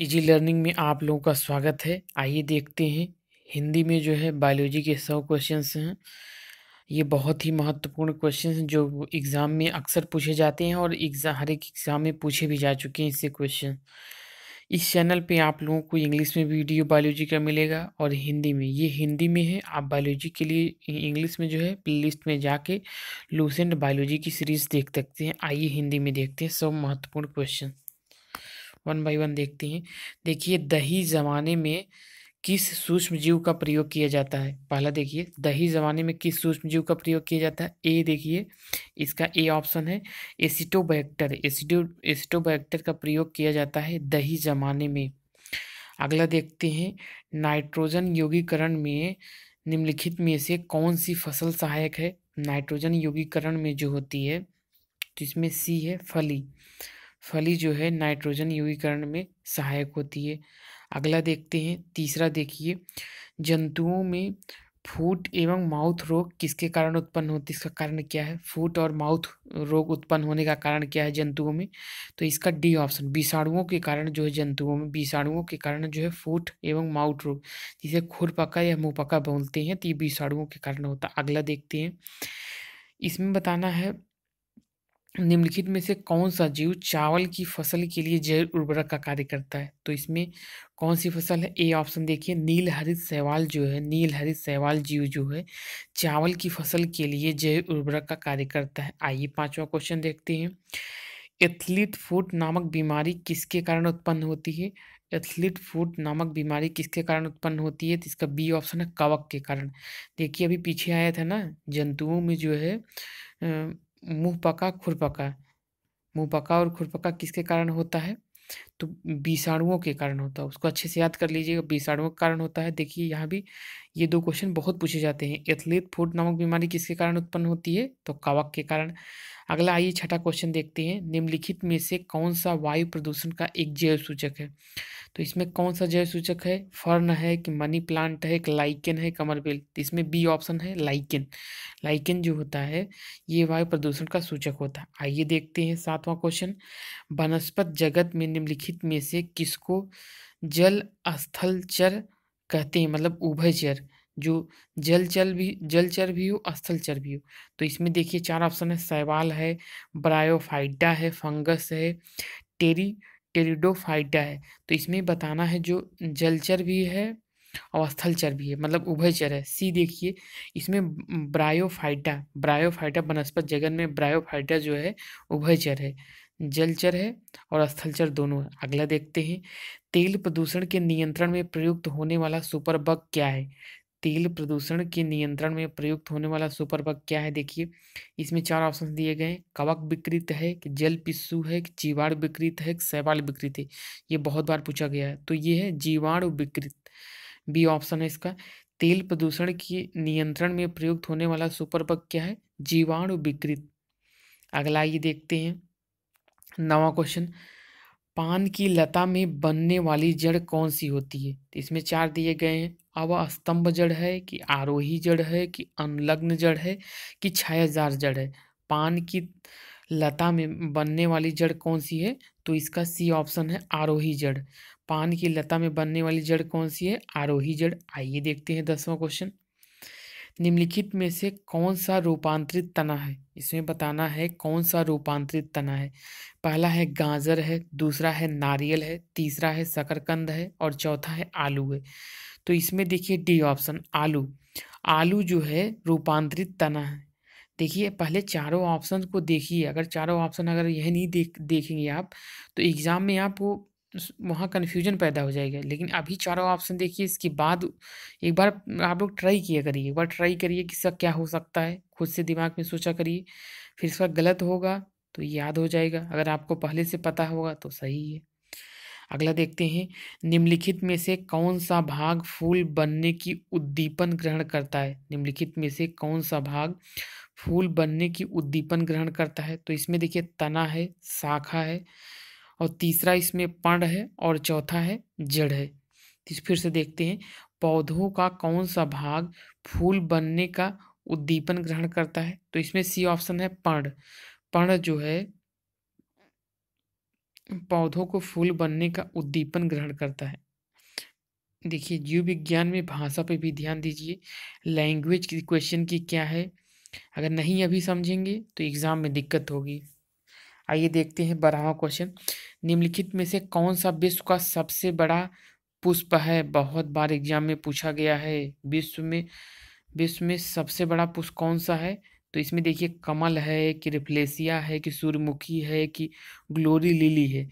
Easy learning में आप लोगों का स्वागत है आइए देखते हैं हिंदी में जो है बायोलॉजी के सौ क्वेश्चंस हैं ये बहुत ही महत्वपूर्ण क्वेश्चन हैं जो एग्ज़ाम में अक्सर पूछे जाते हैं और एग्ज़ाम हर एक एग्ज़ाम में पूछे भी जा चुके हैं इससे क्वेश्चन इस चैनल पे आप लोगों को इंग्लिश में वीडियो बायोलॉजी का मिलेगा और हिंदी में ये हिंदी में है आप बायोलॉजी के लिए इंग्लिश में जो है प्ले में जाके लूसेंट बायोलॉजी की सीरीज़ देख सकते हैं आइए हिंदी में देखते हैं सब महत्वपूर्ण क्वेश्चन वन बाई वन देखते हैं देखिए दही जमाने में किस सूक्ष्म जीव का प्रयोग किया जाता है पहला देखिए दही जमाने में किस सूक्ष्म जीव का प्रयोग किया जाता है ए देखिए इसका ए ऑप्शन है एसिटोबैक्टर एसिडो एसिटोबैक्टर का प्रयोग किया जाता है दही जमाने में अगला देखते हैं नाइट्रोजन योगीकरण में निम्नलिखित में से कौन सी फसल सहायक है नाइट्रोजन योगीकरण में जो होती है तो इसमें सी है फली फली जो है नाइट्रोजन युवीकरण में सहायक होती है अगला देखते हैं तीसरा देखिए जंतुओं में फूट एवं माउथ रोग किसके कारण उत्पन्न होते इसका कारण क्या है फूट और माउथ रोग उत्पन्न होने का कारण क्या है जंतुओं में तो इसका डी ऑप्शन विषाणुओं के कारण जो है जंतुओं में विषाणुओं के कारण जो है फूट एवं माउथ रोग जिसे खुरपका या मुँह पका बोलते हैं तो ये विषाणुओं के कारण होता अगला देखते हैं इसमें बताना है निम्नलिखित में से कौन सा जीव चावल की फसल के लिए जैव उर्वरक का कार्य करता है तो इसमें कौन सी फसल है ए ऑप्शन देखिए नील हरित सहवाल जो है नील हरित सहवाल जीव जो है चावल की फसल के लिए जैव उर्वरक का कार्य करता है आइए पांचवा क्वेश्चन देखते हैं एथलीट फूट नामक बीमारी किसके कारण उत्पन्न होती है एथलीट फूट नामक बीमारी किसके कारण उत्पन्न होती है तो इसका बी ऑप्शन है कवक के कारण देखिए अभी पीछे आया था ना जंतुओं में जो है मुँह पका खुरपका मुँह पका और खुरपका किसके कारण होता है तो विषाणुओं के कारण होता है उसको अच्छे से याद कर लीजिएगा विषाणुओं के कारण होता है देखिए यहाँ भी ये दो क्वेश्चन बहुत पूछे जाते हैं एथलीट फूड नामक बीमारी किसके कारण उत्पन्न होती है तो कवक के कारण अगला आइए छठा क्वेश्चन देखते हैं निम्नलिखित में से कौन सा वायु प्रदूषण का एक जैव सूचक है तो इसमें कौन सा जैव सूचक है फर्न है कि मनी प्लांट है कि लाइकेन है कमरबेल तो इसमें बी ऑप्शन है लाइकेन लाइकेन जो होता है ये वायु प्रदूषण का सूचक होता है आइए देखते हैं सातवां क्वेश्चन वनस्पत जगत में निम्नलिखित में से किसको जल स्थल चर कहते हैं मतलब उभयचर जो जल चल भी जलचर भी हो स्थलचर भी हो तो इसमें देखिए चार ऑप्शन है सैवाल है ब्रायोफाइडा है फंगस है टेरी टेरिडोफाइडा है तो इसमें बताना है जो जलचर भी है और स्थलचर भी है मतलब उभयचर है सी देखिए इसमें ब्रायोफाइडा ब्रायोफाइडा वनस्पत जगन में ब्रायोफाइडा जो है उभयचर है जलचर है और स्थलचर दोनों है अगला देखते हैं तेल प्रदूषण के नियंत्रण में प्रयुक्त होने वाला सुपरबग क्या है तेल प्रदूषण के नियंत्रण में प्रयुक्त होने वाला सुपर बग क्या है देखिए इसमें चार ऑप्शन दिए गए हैं कवक विकृत है कि जल पिशु है कि जीवाणु विकृत है कि शैवाल विकृत है ये बहुत बार पूछा गया है तो ये है जीवाणु विकृत बी ऑप्शन है इसका तेल प्रदूषण के नियंत्रण में प्रयुक्त होने वाला सुपर बग क्या है जीवाणु विकृत अगला ये देखते हैं नवा क्वेश्चन पान की लता में बनने वाली जड़ कौन सी होती है तो इसमें चार दिए गए हैं अब स्तंभ जड़ है कि आरोही जड़ है कि अनलग्न जड़ है कि छायाजार जड़ है पान की लता में बनने वाली जड़ कौन सी है तो इसका सी ऑप्शन है आरोही जड़ पान की लता में बनने वाली जड़ कौन सी है आरोही जड़ आइए देखते हैं दसवां क्वेश्चन निम्नलिखित में से कौन सा रूपांतरित तना है इसमें बताना है कौन सा रूपांतरित तना है पहला है गाजर है दूसरा है नारियल है तीसरा है शकरकंद है और चौथा है आलू है तो इसमें देखिए डी ऑप्शन आलू आलू जो है रूपांतरित तना है देखिए पहले चारों ऑप्शन को देखिए अगर चारों ऑप्शन अगर यह नहीं देख देखेंगे आप तो एग्ज़ाम में आपको वहाँ कन्फ्यूजन पैदा हो जाएगा लेकिन अभी चारों ऑप्शन देखिए इसके बाद एक बार आप लोग ट्राई किया करिए एक बार ट्राई करिए कि इसका क्या हो सकता है खुद से दिमाग में सोचा करिए फिर इसका गलत होगा तो याद हो जाएगा अगर आपको पहले से पता होगा तो सही है अगला देखते हैं निम्नलिखित में से कौन सा भाग फूल बनने की उद्दीपन ग्रहण करता है निम्नलिखित में से कौन सा भाग फूल बनने की उद्दीपन ग्रहण करता है तो इसमें देखिए तना है शाखा है और तीसरा इसमें पण है और चौथा है जड़ है तो फिर से देखते हैं पौधों का कौन सा भाग फूल बनने का उद्दीपन ग्रहण करता है तो इसमें सी ऑप्शन है पण पण जो है पौधों को फूल बनने का उद्दीपन ग्रहण करता है देखिए जीव विज्ञान में भाषा पे भी ध्यान दीजिए लैंग्वेज की क्वेश्चन की क्या है अगर नहीं अभी समझेंगे तो एग्ज़ाम में दिक्कत होगी आइए देखते हैं बारहवा क्वेश्चन निम्नलिखित में से कौन सा विश्व का सबसे बड़ा पुष्प है बहुत बार एग्जाम में पूछा गया है विश्व में विश्व में सबसे बड़ा पुष्प कौन सा है तो इसमें देखिए कमल है कि रिफ्लेसिया है कि सूर्यमुखी है कि ग्लोरी लिली है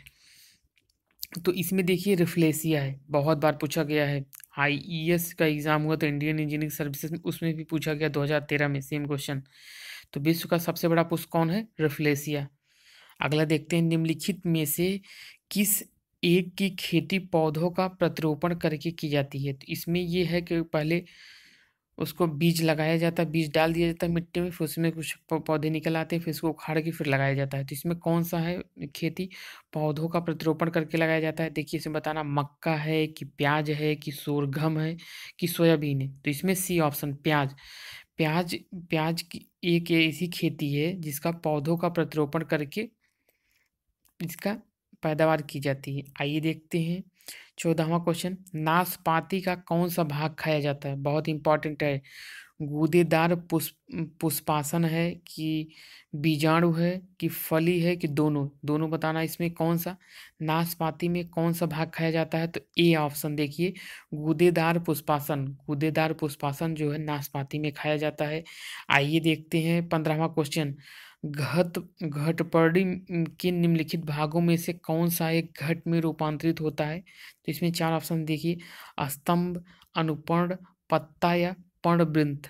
तो इसमें देखिए रिफ्लेसिया है बहुत बार पूछा गया है आई का एग्ज़ाम हुआ तो इंडियन इंजीनियरिंग सर्विसेज में उसमें भी पूछा गया 2013 में सेम क्वेश्चन तो विश्व का सबसे बड़ा पुष्प कौन है रिफ्लेसिया अगला देखते हैं निम्नलिखित में से किस एक की खेती पौधों का प्रतिरोपण करके की जाती है तो इसमें ये है कि पहले उसको बीज लगाया जाता है बीज डाल दिया जाता है मिट्टी में फिर उसमें कुछ पौधे निकल आते हैं फिर उसको उखाड़ के फिर लगाया जाता है तो इसमें कौन सा है खेती पौधों का प्रतिरोपण करके लगाया जाता है देखिए इसमें बताना मक्का है कि प्याज है कि सोरघम है कि सोयाबीन है तो इसमें सी ऑप्शन प्याज प्याज प्याज की एक ऐसी खेती है जिसका पौधों का प्रतिरोपण करके इसका पैदावार की जाती है आइए देखते हैं चौदहवा क्वेश्चन नाशपाती का कौन सा भाग खाया जाता है बहुत इंपॉर्टेंट है गूदेदार पुष्प पुष्पासन है कि बीजाणु है कि फली है कि दोनों दोनों बताना इसमें कौन सा नाशपाती में कौन सा भाग खाया जाता है तो ए ऑप्शन देखिए गूदेदार पुष्पासन गूदेदार पुष्पासन जो है नाशपाती में खाया जाता है आइए देखते हैं पंद्रहवा क्वेश्चन घट घटपड़ी के निम्नलिखित भागों में से कौन सा एक घट में रूपांतरित होता है तो इसमें चार ऑप्शन देखिए स्तंभ अनुपर्ण पत्ता या पर्णवृंत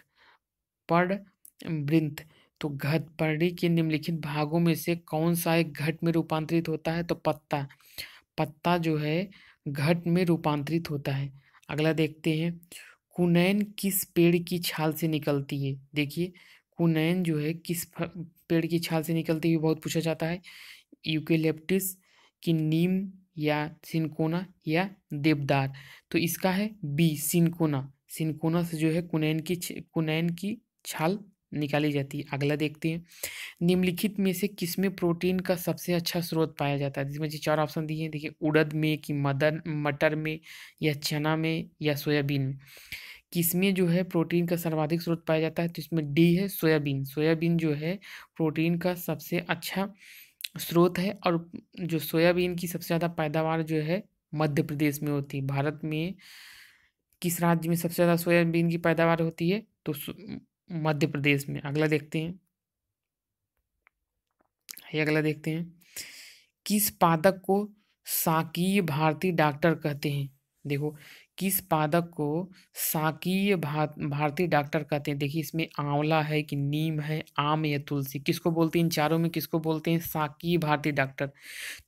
पर्णवृंत तो घटपर्ड़ी के निम्नलिखित भागों में से कौन सा एक घट में रूपांतरित होता है तो पत्ता पत्ता जो है घट में रूपांतरित होता है अगला देखते हैं कुनैन किस पेड़ की छाल से निकलती है देखिए कुनैन जो है किस पेड़ की छाल से निकलती हुई बहुत पूछा जाता है यूकेलेप्टिस की नीम या सिनकोना या देवदार तो इसका है बी सिनकोना सिनकोना से जो है कुनैन की कुनैन की छाल निकाली जाती है अगला देखते हैं निम्नलिखित में से किसमें प्रोटीन का सबसे अच्छा स्रोत पाया जाता है जिसमें जी चार ऑप्शन दिए हैं देखिए उड़द में कि मदर मटर में या चना में या सोयाबीन में किसमें जो है प्रोटीन का सर्वाधिक स्रोत पाया जाता है तो इसमें डी है सोयाबीन सोयाबीन जो है प्रोटीन का सबसे अच्छा स्रोत है और जो सोयाबीन की सबसे ज़्यादा पैदावार जो है मध्य प्रदेश में होती है भारत में किस राज्य में सबसे ज़्यादा सोयाबीन की पैदावार होती है तो मध्य प्रदेश में अगला देखते हैं ये अगला देखते हैं किस पादक को साकीय भारतीय डॉक्टर कहते हैं देखो किस पादक को साकीय भार, भारतीय डॉक्टर कहते हैं देखिए इसमें आंवला है कि नीम है आम या तुलसी किसको बोलते हैं इन चारों में किसको बोलते हैं साकीय भारतीय डॉक्टर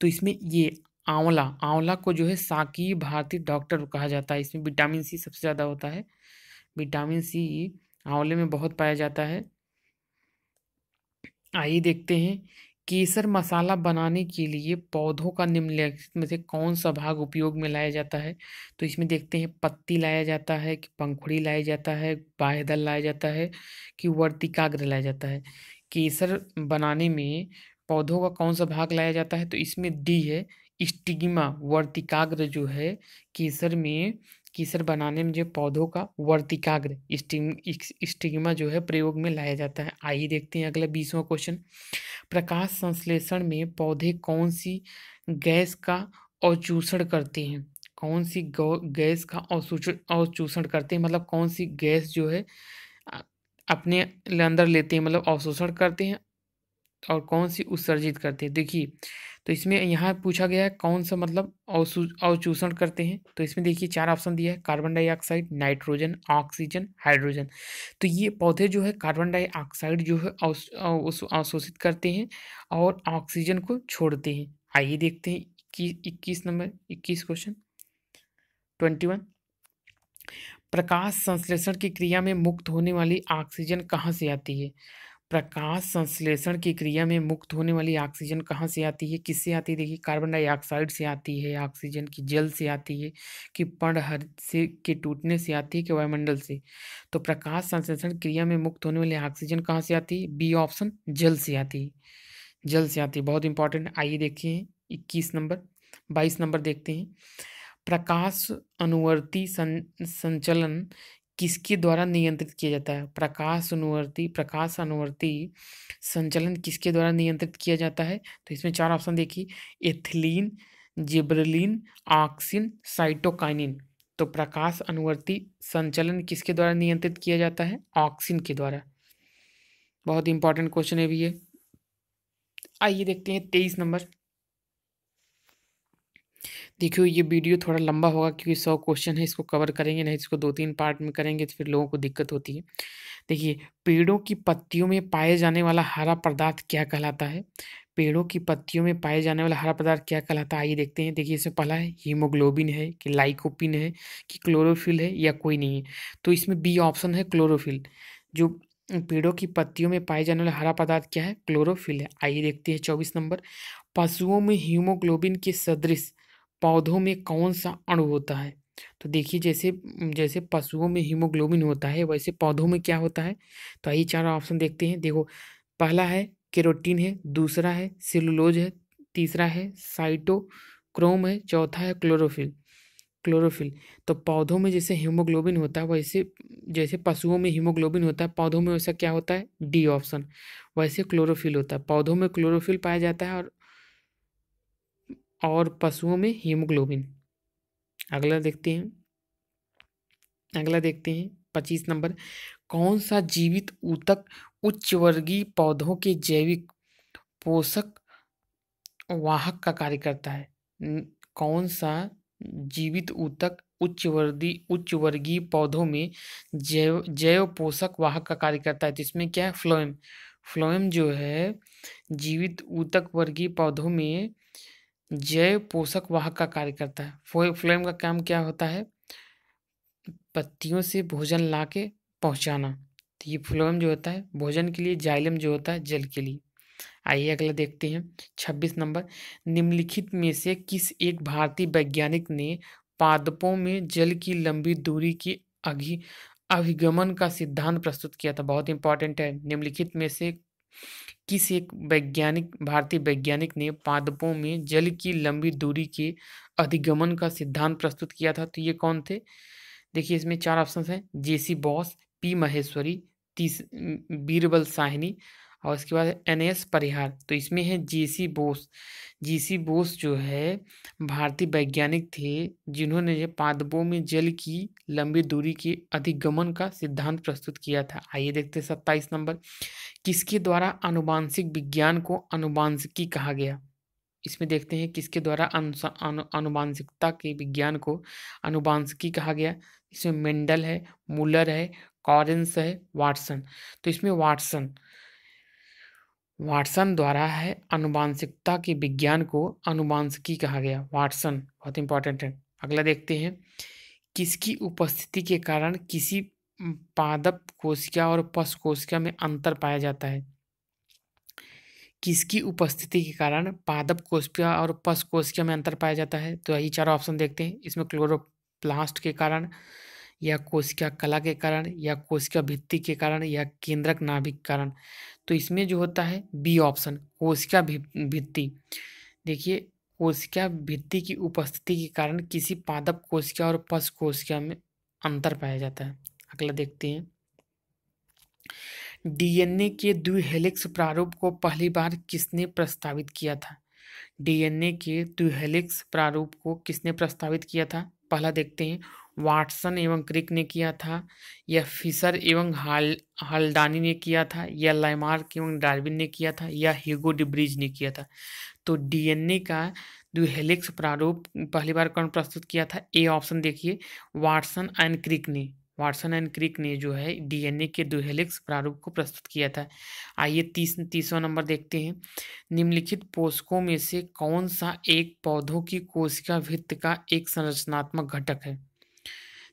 तो इसमें ये आंवला आंवला को जो है साकीय भारतीय डॉक्टर कहा जाता है इसमें विटामिन सी सबसे ज़्यादा होता है विटामिन सी आंवले में बहुत पाया जाता है आइए देखते हैं केसर मसाला बनाने के लिए पौधों का निम्नलिखित में से कौन सा भाग उपयोग में लाया जाता है तो इसमें देखते हैं पत्ती लाया जाता है कि पंखुड़ी लाया जाता है बाहेदल लाया जाता है कि वर्तिकाग्र लाया जाता है केसर बनाने में पौधों का कौन सा भाग लाया जाता है तो इसमें डी है स्टिग्मा वर्तिकाग्र जो है केसर में कि बनाने में जो पौधों का वर्तिकाग्र स्टीम स्टीमा जो है प्रयोग में लाया जाता है आइए देखते हैं अगला बीसवा क्वेश्चन प्रकाश संश्लेषण में पौधे कौन सी गैस का अवचूषण करते हैं कौन सी गैस का अवचूषण करते हैं मतलब कौन सी गैस जो है अपने अंदर लेते हैं मतलब अवशोषण करते हैं और कौन सी उत्सर्जित करते हैं देखिए तो इसमें यहाँ पूछा गया है कौन सा मतलब अवचूषण करते हैं तो इसमें देखिए चार ऑप्शन दिया है carbon dioxide nitrogen oxygen hydrogen तो ये पौधे जो है कार्बन डाइऑक्साइड जो है अवशोषित करते हैं और ऑक्सीजन को छोड़ते हैं आइए देखते हैं इक्कीस इक्कीस नंबर इक्कीस क्वेश्चन ट्वेंटी वन प्रकाश संश्लेषण की क्रिया में मुक्त होने वाली ऑक्सीजन कहाँ से आती है प्रकाश संश्लेषण की क्रिया में मुक्त होने वाली ऑक्सीजन कहाँ से आती है किससे आती है देखिए कार्बन डाइऑक्साइड से आती है ऑक्सीजन की जल से आती है कि हर से के टूटने से आती है कि वायुमंडल से तो प्रकाश संश्लेषण क्रिया में मुक्त होने वाली ऑक्सीजन कहाँ से आती है बी ऑप्शन जल से आती है जल से आती है बहुत इंपॉर्टेंट आइए देखिए इक्कीस नंबर बाईस नंबर देखते हैं प्रकाश अनुवर्ती सं, संचलन किसके द्वारा नियंत्रित किया जाता है प्रकाश अनुवर्ती प्रकाश अनुवर्ती संचलन किसके द्वारा नियंत्रित किया जाता है तो इसमें चार ऑप्शन देखिए एथिलीन जिब्रलिन ऑक्सिन साइटोकाइनिन तो प्रकाश अनुवर्ती संचलन किसके द्वारा नियंत्रित किया जाता है ऑक्सिन के द्वारा बहुत इंपॉर्टेंट क्वेश्चन है भी ये आइए देखते हैं तेईस नंबर देखियो ये वीडियो थोड़ा लंबा होगा क्योंकि सौ क्वेश्चन है इसको कवर करेंगे नहीं तो इसको दो तीन पार्ट में करेंगे तो फिर लोगों को दिक्कत होती है देखिए पेड़ों की पत्तियों में पाए जाने वाला हरा पदार्थ क्या कहलाता है पेड़ों की पत्तियों में पाए जाने वाला हरा पदार्थ क्या कहलाता है आइए देखते हैं देखिए इसमें पहला है हीमोग्लोबिन है कि लाइकोपिन है कि क्लोरोफिल है या कोई नहीं है तो इसमें बी ऑप्शन है क्लोरोफिल जो पेड़ों की पत्तियों में पाए जाने वाला हरा पदार्थ क्या है क्लोरोफिल है आइए देखते हैं चौबीस नंबर पशुओं में हीमोग्लोबिन के सदृश पौधों में कौन सा अणु होता है तो देखिए जैसे जैसे पशुओं में हीमोग्लोबिन होता है वैसे पौधों में क्या होता है तो आइए चार ऑप्शन देखते हैं देखो पहला है केरोटीन है दूसरा है सिलुलोज है तीसरा है साइटोक्रोम है चौथा है क्लोरोफिल क्लोरोफिल तो पौधों में जैसे हीमोग्लोबिन होता है वैसे जैसे पशुओं में हीमोग्लोबिन होता है पौधों में वैसा क्या होता है डी ऑप्शन वैसे क्लोरोफिल होता है पौधों में क्लोरोफिल पाया जाता है और और पशुओं में हीमोग्लोबिन अगला देखते हैं अगला देखते हैं पच्चीस नंबर कौन सा जीवित ऊतक उच्च वर्गीय पौधों के जैविक पोषक वाहक का कार्य करता है कौन सा जीवित ऊतक उच्च वर्गी उच्च वर्गीय पौधों में जैव जैव पोषक वाहक का कार्य करता है तो इसमें क्या है फ्लोएम फ्लोएम जो है जीवित ऊतक वर्गीय पौधों में जैव पोषक वाहक का कार्य करता है फ्लोएम का काम क्या होता है पत्तियों से भोजन ला के पहुँचाना तो ये फ्लोएम जो होता है भोजन के लिए जाइलम जो होता है जल के लिए आइए अगला देखते हैं छब्बीस नंबर निम्नलिखित में से किस एक भारतीय वैज्ञानिक ने पादपों में जल की लंबी दूरी की अभि अभिगमन का सिद्धांत प्रस्तुत किया था बहुत इंपॉर्टेंट है निम्नलिखित में से किस एक वैज्ञानिक भारतीय वैज्ञानिक ने पादपों में जल की लंबी दूरी के अधिगमन का सिद्धांत प्रस्तुत किया था तो ये कौन थे देखिए इसमें चार ऑप्शन हैं जेसी बॉस पी महेश्वरी तीस बीरबल साहनी और इसके बाद एन एस परिहार तो इसमें है जेसी बोस जेसी बोस जो है भारतीय वैज्ञानिक थे जिन्होंने पादपों में जल की लंबी दूरी के अधिगमन का सिद्धांत प्रस्तुत किया था आइए देखते हैं सत्ताईस नंबर किसके द्वारा अनुवांशिक विज्ञान को अनुवांशिकी कहा गया इसमें देखते हैं किसके द्वारा अनुवांशिकता के विज्ञान को अनुवांशिकी कहा गया इसमें मेंडल है मूलर है कॉरेंस है वाटसन तो इसमें वाटसन वाटसन द्वारा है अनुवांशिकता के विज्ञान को अनुवांशिकी कहा गया वाटसन बहुत इंपॉर्टेंट है अगला देखते हैं किसकी उपस्थिति के कारण किसी पादप कोशिका और पश कोशिका में अंतर पाया जाता है किसकी उपस्थिति के कारण पादप कोशिका और पश कोशिका में अंतर पाया जाता है तो यही चारों ऑप्शन देखते हैं इसमें क्लोरोप्लास्ट के कारण या कोशिका कला के कारण या कोशिका भित्ति के कारण या केंद्रक नाभिक कारण तो इसमें जो होता है बी ऑप्शन कोशिका भित्ति देखिए कोशिका भित्ति की उपस्थिति के कारण किसी पादप कोशिका और पश कोशिका में अंतर पाया जाता है अगला देखते हैं डीएनए के द्विहेलिक्स प्रारूप को पहली बार किसने प्रस्तावित किया था डीएनए के द्विहेलिक्स प्रारूप को किसने प्रस्तावित किया था पहला देखते हैं वाटसन एवं क्रिक ने किया था या फिशर एवं हाल हल्डानी ने किया था या लाइमार्क एवं डार्विन ने किया था या हिगो डिब्रिज ने किया था तो डीएनए का द्विहेलिक्स प्रारूप पहली बार कौन प्रस्तुत किया था ए ऑप्शन देखिए वाटसन एंड क्रिक ने वाटसन एंड क्रिक ने जो है डीएनए के दुहेलिक्स प्रारूप को प्रस्तुत किया था आइए तीस तीसवा नंबर देखते हैं निम्नलिखित पोषकों में से कौन सा एक पौधों की कोशिका भित्त का एक संरचनात्मक घटक है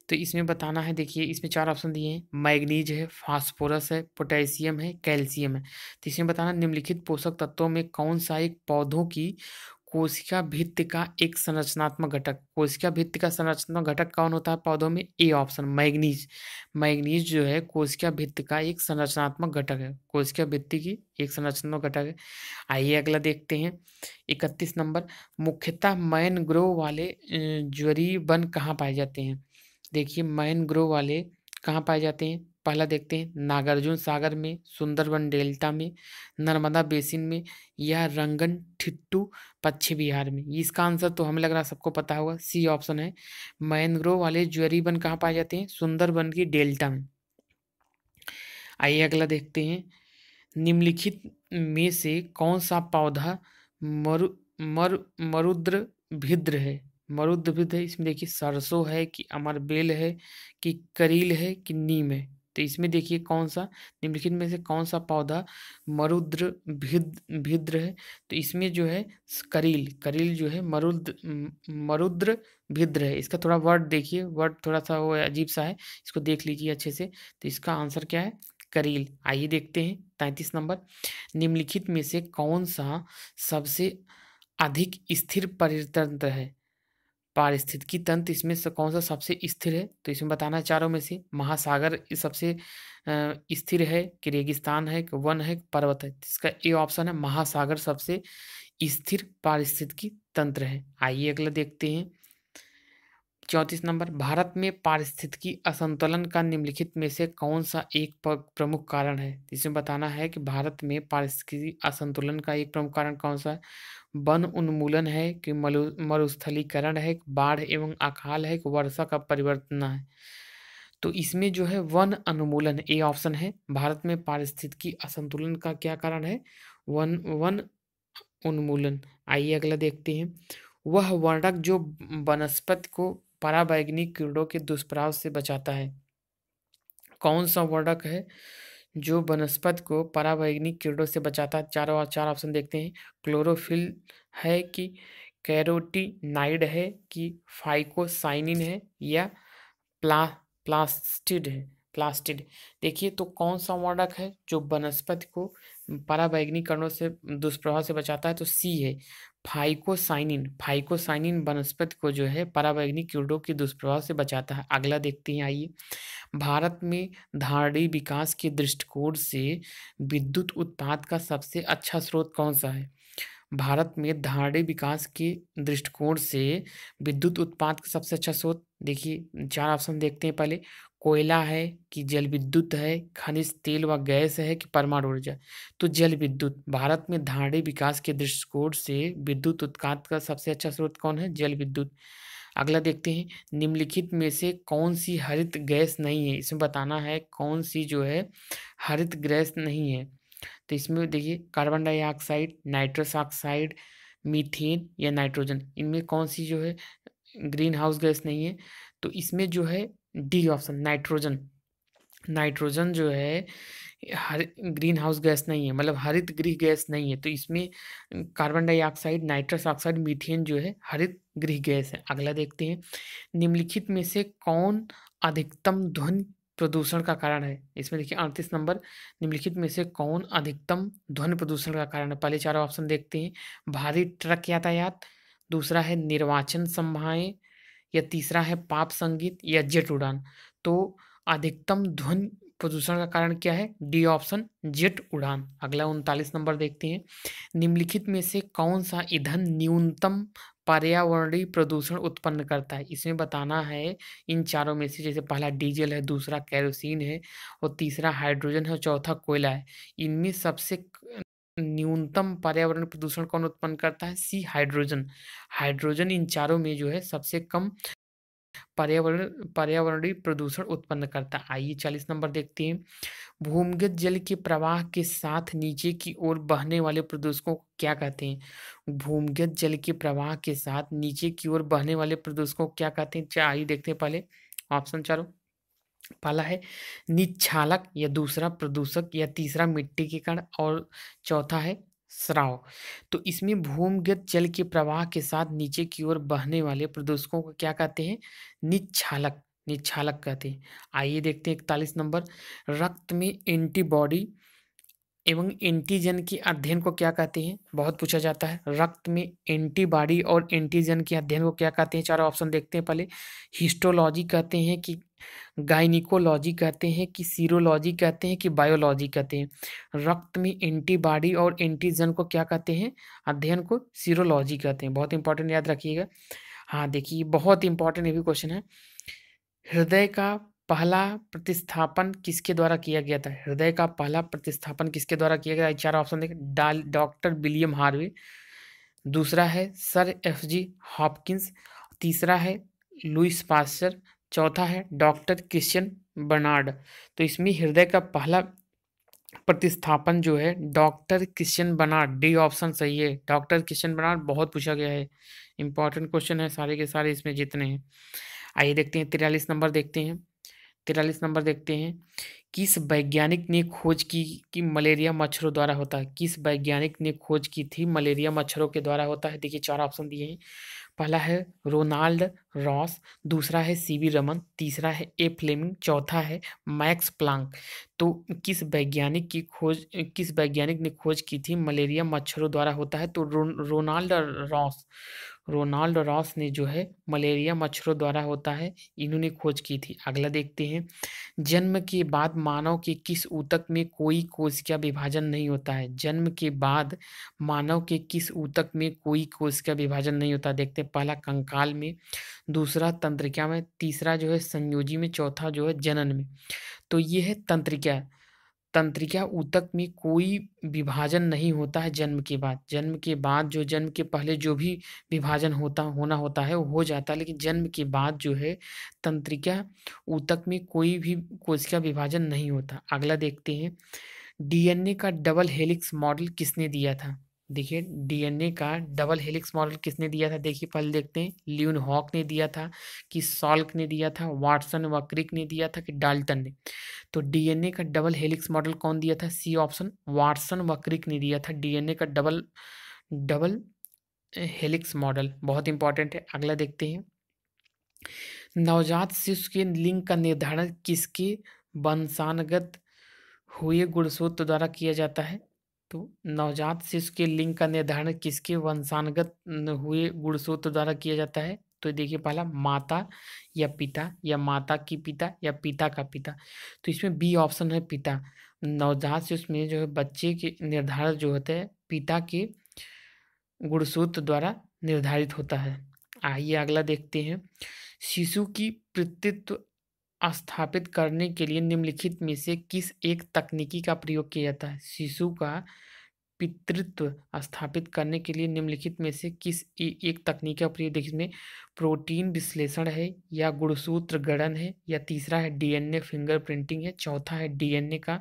तो इसमें बताना है देखिए इसमें चार ऑप्शन दिए हैं मैग्नीज है फास्फोरस है पोटेशियम है कैल्शियम है तो इसमें बताना निम्नलिखित पोषक तत्वों में कौन सा एक पौधों की कोशिका भित्त का एक संरचनात्मक घटक कोशिका भित्त का संरचनात्मक घटक कौन होता है पौधों में ए ऑप्शन मैग्नीज मैग्नीज जो है कोशिका भित्त का एक संरचनात्मक घटक है कोशिका भित्त की एक संरचनात्मक घटक है आइए अगला देखते हैं इकतीस नंबर मुख्यतः मैन ग्रोव वाले ज्वरी वन कहाँ पाए जाते हैं देखिए मैन ग्रोव वाले कहाँ पाए जाते हैं पहला देखते हैं नागार्जुन सागर में सुंदरबन डेल्टा में नर्मदा बेसिन में या रंगन ठिट्टू पश्चिम बिहार में इसका आंसर तो हमें लग रहा सबको पता होगा सी ऑप्शन है मैनग्रोव वाले ज्वेरी वन कहाँ पाए जाते हैं सुंदरबन की डेल्टा में आइए अगला देखते हैं निम्नलिखित में से कौन सा पौधा मरु मर मरुद्र भिद्र है मरुद्र भिद्र है इसमें देखिए सरसों है कि अमरबेल है कि करील है कि नीम है तो इसमें देखिए कौन सा निम्नलिखित में से कौन सा पौधा मरुद्र भिद भिद्र है तो इसमें जो है करील करील जो है मरुद्र मरुद्र भिद्र है इसका थोड़ा वर्ड देखिए वर्ड थोड़ा सा वो अजीब सा है इसको देख लीजिए अच्छे से तो इसका आंसर क्या है करील आइए देखते हैं तैंतीस नंबर निम्नलिखित में से कौन सा सबसे अधिक स्थिर परितंत्र है पारिस्थितिकी तंत्र इसमें से कौन सा सबसे स्थिर है तो इसमें बताना है चारों में से महासागर सबसे स्थिर है कि रेगिस्तान है कि वन है पर्वत है इसका ए ऑप्शन है महासागर सबसे स्थिर पारिस्थितिकी तंत्र है आइए अगला देखते हैं चौंतीस नंबर भारत में पारिस्थितिकी असंतुलन का निम्नलिखित में से कौन सा एक प्रमुख कारण है इसमें बताना है कि भारत में पारिस्थितिकी असंतुलन का एक प्रमुख कारण कौन सा है वन उन्मूलन है कि मरुस्थलीकरण है बाढ़ एवं अकाल है कि वर्षा का परिवर्तन है तो इसमें जो है वन अनुमूलन ए ऑप्शन है भारत में पारिस्थितिकी असंतुलन का क्या कारण है वन वन उन्मूलन आइए अगला देखते हैं वह वर्णक जो वनस्पति को पराबैंगनी कीड़ों के दुष्प्रभाव से बचाता है कौन सा वर्णक है जो वनस्पति को पराबैंगनी कीड़ों से बचाता है चारों और चार ऑप्शन देखते हैं क्लोरोफिल है कि कैरोटीनाइड है कि फाइकोसाइनिन है या प्ला प्लास्टिड है प्लास्टिड देखिए तो कौन सा वर्णक है जो वनस्पति को पराबैंगनी कीड़ों से दुष्प्रभाव से बचाता है तो सी है फाइकोसाइनिन फाइकोसाइनिन वनस्पति को जो है परावैग्निक कीड़ों के दुष्प्रभाव से बचाता है अगला देखते हैं आइए भारत में धारणी विकास के दृष्टिकोण से विद्युत उत्पाद का सबसे अच्छा स्रोत कौन सा है भारत में धारणी विकास के दृष्टिकोण से विद्युत उत्पाद का सबसे अच्छा स्रोत देखिए चार ऑप्शन देखते हैं पहले कोयला है कि जल विद्युत है खनिज तेल व गैस है कि परमाणु ऊर्जा तो जल विद्युत भारत में धारणी विकास के दृष्टिकोण से विद्युत उत्पाद का सबसे अच्छा स्रोत कौन है जल विद्युत अगला देखते हैं निम्नलिखित में से कौन सी हरित गैस नहीं है इसमें बताना है कौन सी जो है हरित गैस नहीं है तो इसमें देखिए carbon dioxide nitrous oxide methane या नाइट्रोजन इनमें कौन सी जो है ग्रीन हाउस गैस नहीं है तो इसमें जो है डी ऑप्शन नाइट्रोजन नाइट्रोजन जो है हर ग्रीन हाउस गैस नहीं है मतलब हरित गृह गैस नहीं है तो इसमें carbon dioxide nitrous oxide methane जो है हरित गृह गैस है अगला देखते हैं निम्नलिखित में से कौन अधिकतम ध्वनि प्रदूषण का कारण है इसमें देखिए अड़तीस नंबर निम्नलिखित में से कौन अधिकतम ध्वनि प्रदूषण का कारण है पहले चारों ऑप्शन देखते हैं भारी ट्रक यातायात दूसरा है निर्वाचन संभाएँ या तीसरा है पाप संगीत या जेट उड़ान तो अधिकतम ध्वनि प्रदूषण का कारण क्या है डी ऑप्शन जेट उड़ान अगला उनतालीस नंबर देखते हैं निम्नलिखित में से कौन सा ईंधन न्यूनतम पर्यावरणीय प्रदूषण उत्पन्न करता है इसमें बताना है इन चारों में से जैसे पहला डीजल है दूसरा कैरोसिन है और तीसरा हाइड्रोजन है और चौथा कोयला है इनमें सबसे न्यूनतम पर्यावरण प्रदूषण कौन उत्पन्न करता है सी हाइड्रोजन हाइड्रोजन इन चारों में जो है सबसे कम पर्यावरण पर्यावरणीय प्रदूषण उत्पन्न करता है आइए चालीस नंबर देखते हैं भूमिगत जल के प्रवाह के साथ नीचे की ओर बहने वाले प्रदूषकों को क्या कहते हैं भूमिगत जल के प्रवाह के साथ नीचे की ओर बहने वाले प्रदूषकों को क्या कहते हैं आइए देखते हैं पहले ऑप्शन चारों पहला है निच्छालक या दूसरा प्रदूषक या तीसरा मिट्टी के कण और चौथा है स्राव तो इसमें भूमिगत जल के प्रवाह के साथ नीचे की ओर बहने वाले प्रदूषकों को क्या कहते हैं निच्छालक निच्छालक कहते हैं आइए देखते हैं इकतालीस नंबर रक्त में एंटीबॉडी एवं एंटीजन की अध्ययन को क्या कहते हैं बहुत पूछा जाता है रक्त में एंटीबॉडी और एंटीजन के अध्ययन को क्या कहते हैं चारों ऑप्शन देखते हैं पहले हिस्टोलॉजी कहते हैं कि गाइनिकोलॉजी कहते हैं कि सीरोलॉजी कहते हैं कि बायोलॉजी कहते हैं रक्त में एंटीबॉडी और एंटीजन को क्या कहते हैं अध्ययन को सीरोलॉजी कहते हैं बहुत इंपॉर्टेंट याद रखिएगा हाँ देखिए बहुत इंपॉर्टेंट ये भी क्वेश्चन है हृदय का पहला प्रतिस्थापन किसके द्वारा किया गया था हृदय का पहला प्रतिस्थापन किसके द्वारा किया गया चार ऑप्शन देखें डाल डॉक्टर विलियम हार्वे दूसरा है सर एफ जी हॉपकिंस तीसरा है लुइस पास्टर चौथा है डॉक्टर क्रिश्चियन बर्नार्ड तो इसमें हृदय का पहला प्रतिस्थापन जो है doctor Christian Barnard D option सही है डॉक्टर क्रिश्चियन बर्नार्ड बहुत पूछा गया है इंपॉर्टेंट क्वेश्चन है सारे के सारे इसमें जितने हैं आइए देखते हैं तिरालीस नंबर देखते हैं तिरालीस नंबर देखते हैं किस वैज्ञानिक ने खोज की कि मलेरिया मच्छरों द्वारा होता है किस वैज्ञानिक ने खोज की थी मलेरिया मच्छरों के द्वारा होता है देखिए चार ऑप्शन दिए हैं पहला है रोनाल्ड रॉस दूसरा है सीवी रमन तीसरा है ए फ्लेमिंग चौथा है मैक्स प्लांक तो किस वैज्ञानिक की खोज किस वैज्ञानिक ने खोज की थी मलेरिया मच्छरों द्वारा होता है तो रो, रोनाल्ड रॉस रोनाल्ड रॉस ने जो है मलेरिया मच्छरों द्वारा होता है इन्होंने खोज की थी अगला देखते हैं जन्म के बाद मानव के किस ऊतक में कोई कोशिका विभाजन नहीं होता है जन्म के बाद मानव के किस ऊतक में कोई कोशिका विभाजन नहीं होता देखते हैं पहला कंकाल में दूसरा तंत्रिका में तीसरा जो है संयोजी में चौथा जो है जनन में तो ये है तंत्रिका तंत्रिका ऊतक में कोई विभाजन नहीं होता है जन्म के बाद जन्म के बाद जो जन्म के पहले जो भी विभाजन होता होना होता है वो हो जाता है लेकिन जन्म के बाद जो है तंत्रिका ऊतक में कोई भी कोशिका विभाजन नहीं होता अगला देखते हैं डीएनए का डबल हेलिक्स मॉडल किसने दिया था देखिए डीएनए का डबल हेलिक्स मॉडल किसने दिया था देखिए पहले देखते हैं ल्यून हॉक ने दिया था कि सॉल्क ने दिया था वाटसन व क्रिक ने दिया था कि डाल्टन ने तो डीएनए का डबल हेलिक्स मॉडल कौन दिया था सी ऑप्शन वाटसन व क्रिक ने दिया था डीएनए का डबल डबल हेलिक्स मॉडल बहुत इंपॉर्टेंट है अगला देखते हैं नवजात शिशु के लिंग का निर्धारण किसके वंशानगत हुए गुणसूत्र द्वारा किया जाता है तो नवजात शिशु के लिंग का निर्धारण किसके वंशानगत हुए गुणसूत्र द्वारा किया जाता है तो देखिए पहला माता या पिता या माता की पिता या पिता का पिता तो इसमें बी ऑप्शन है पिता नवजात शिशु में जो है बच्चे के निर्धारण जो होते हैं पिता के गुणसूत्र द्वारा निर्धारित होता है आइए अगला देखते हैं शिशु की पितृत्व स्थापित करने के लिए निम्नलिखित में से किस एक तकनीकी का प्रयोग किया जाता है शिशु का पितृत्व स्थापित करने के लिए निम्नलिखित में से किस एक तकनीक का प्रयोग देखिए इसमें प्रोटीन विश्लेषण है या गुणसूत्र गणन है या तीसरा है डीएनए फिंगरप्रिंटिंग है चौथा है डीएनए का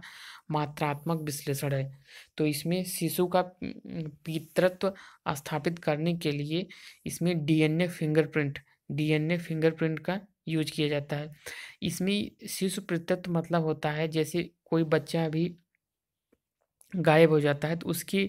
मात्रात्मक विश्लेषण है तो इसमें शिशु का पितृत्व स्थापित करने के लिए इसमें डीएनए फिंगरप्रिंट डीएनए फिंगरप्रिंट का यूज किया जाता है इसमें शिशु प्रत्यत्व मतलब होता है जैसे कोई बच्चा अभी गायब हो जाता है तो उसकी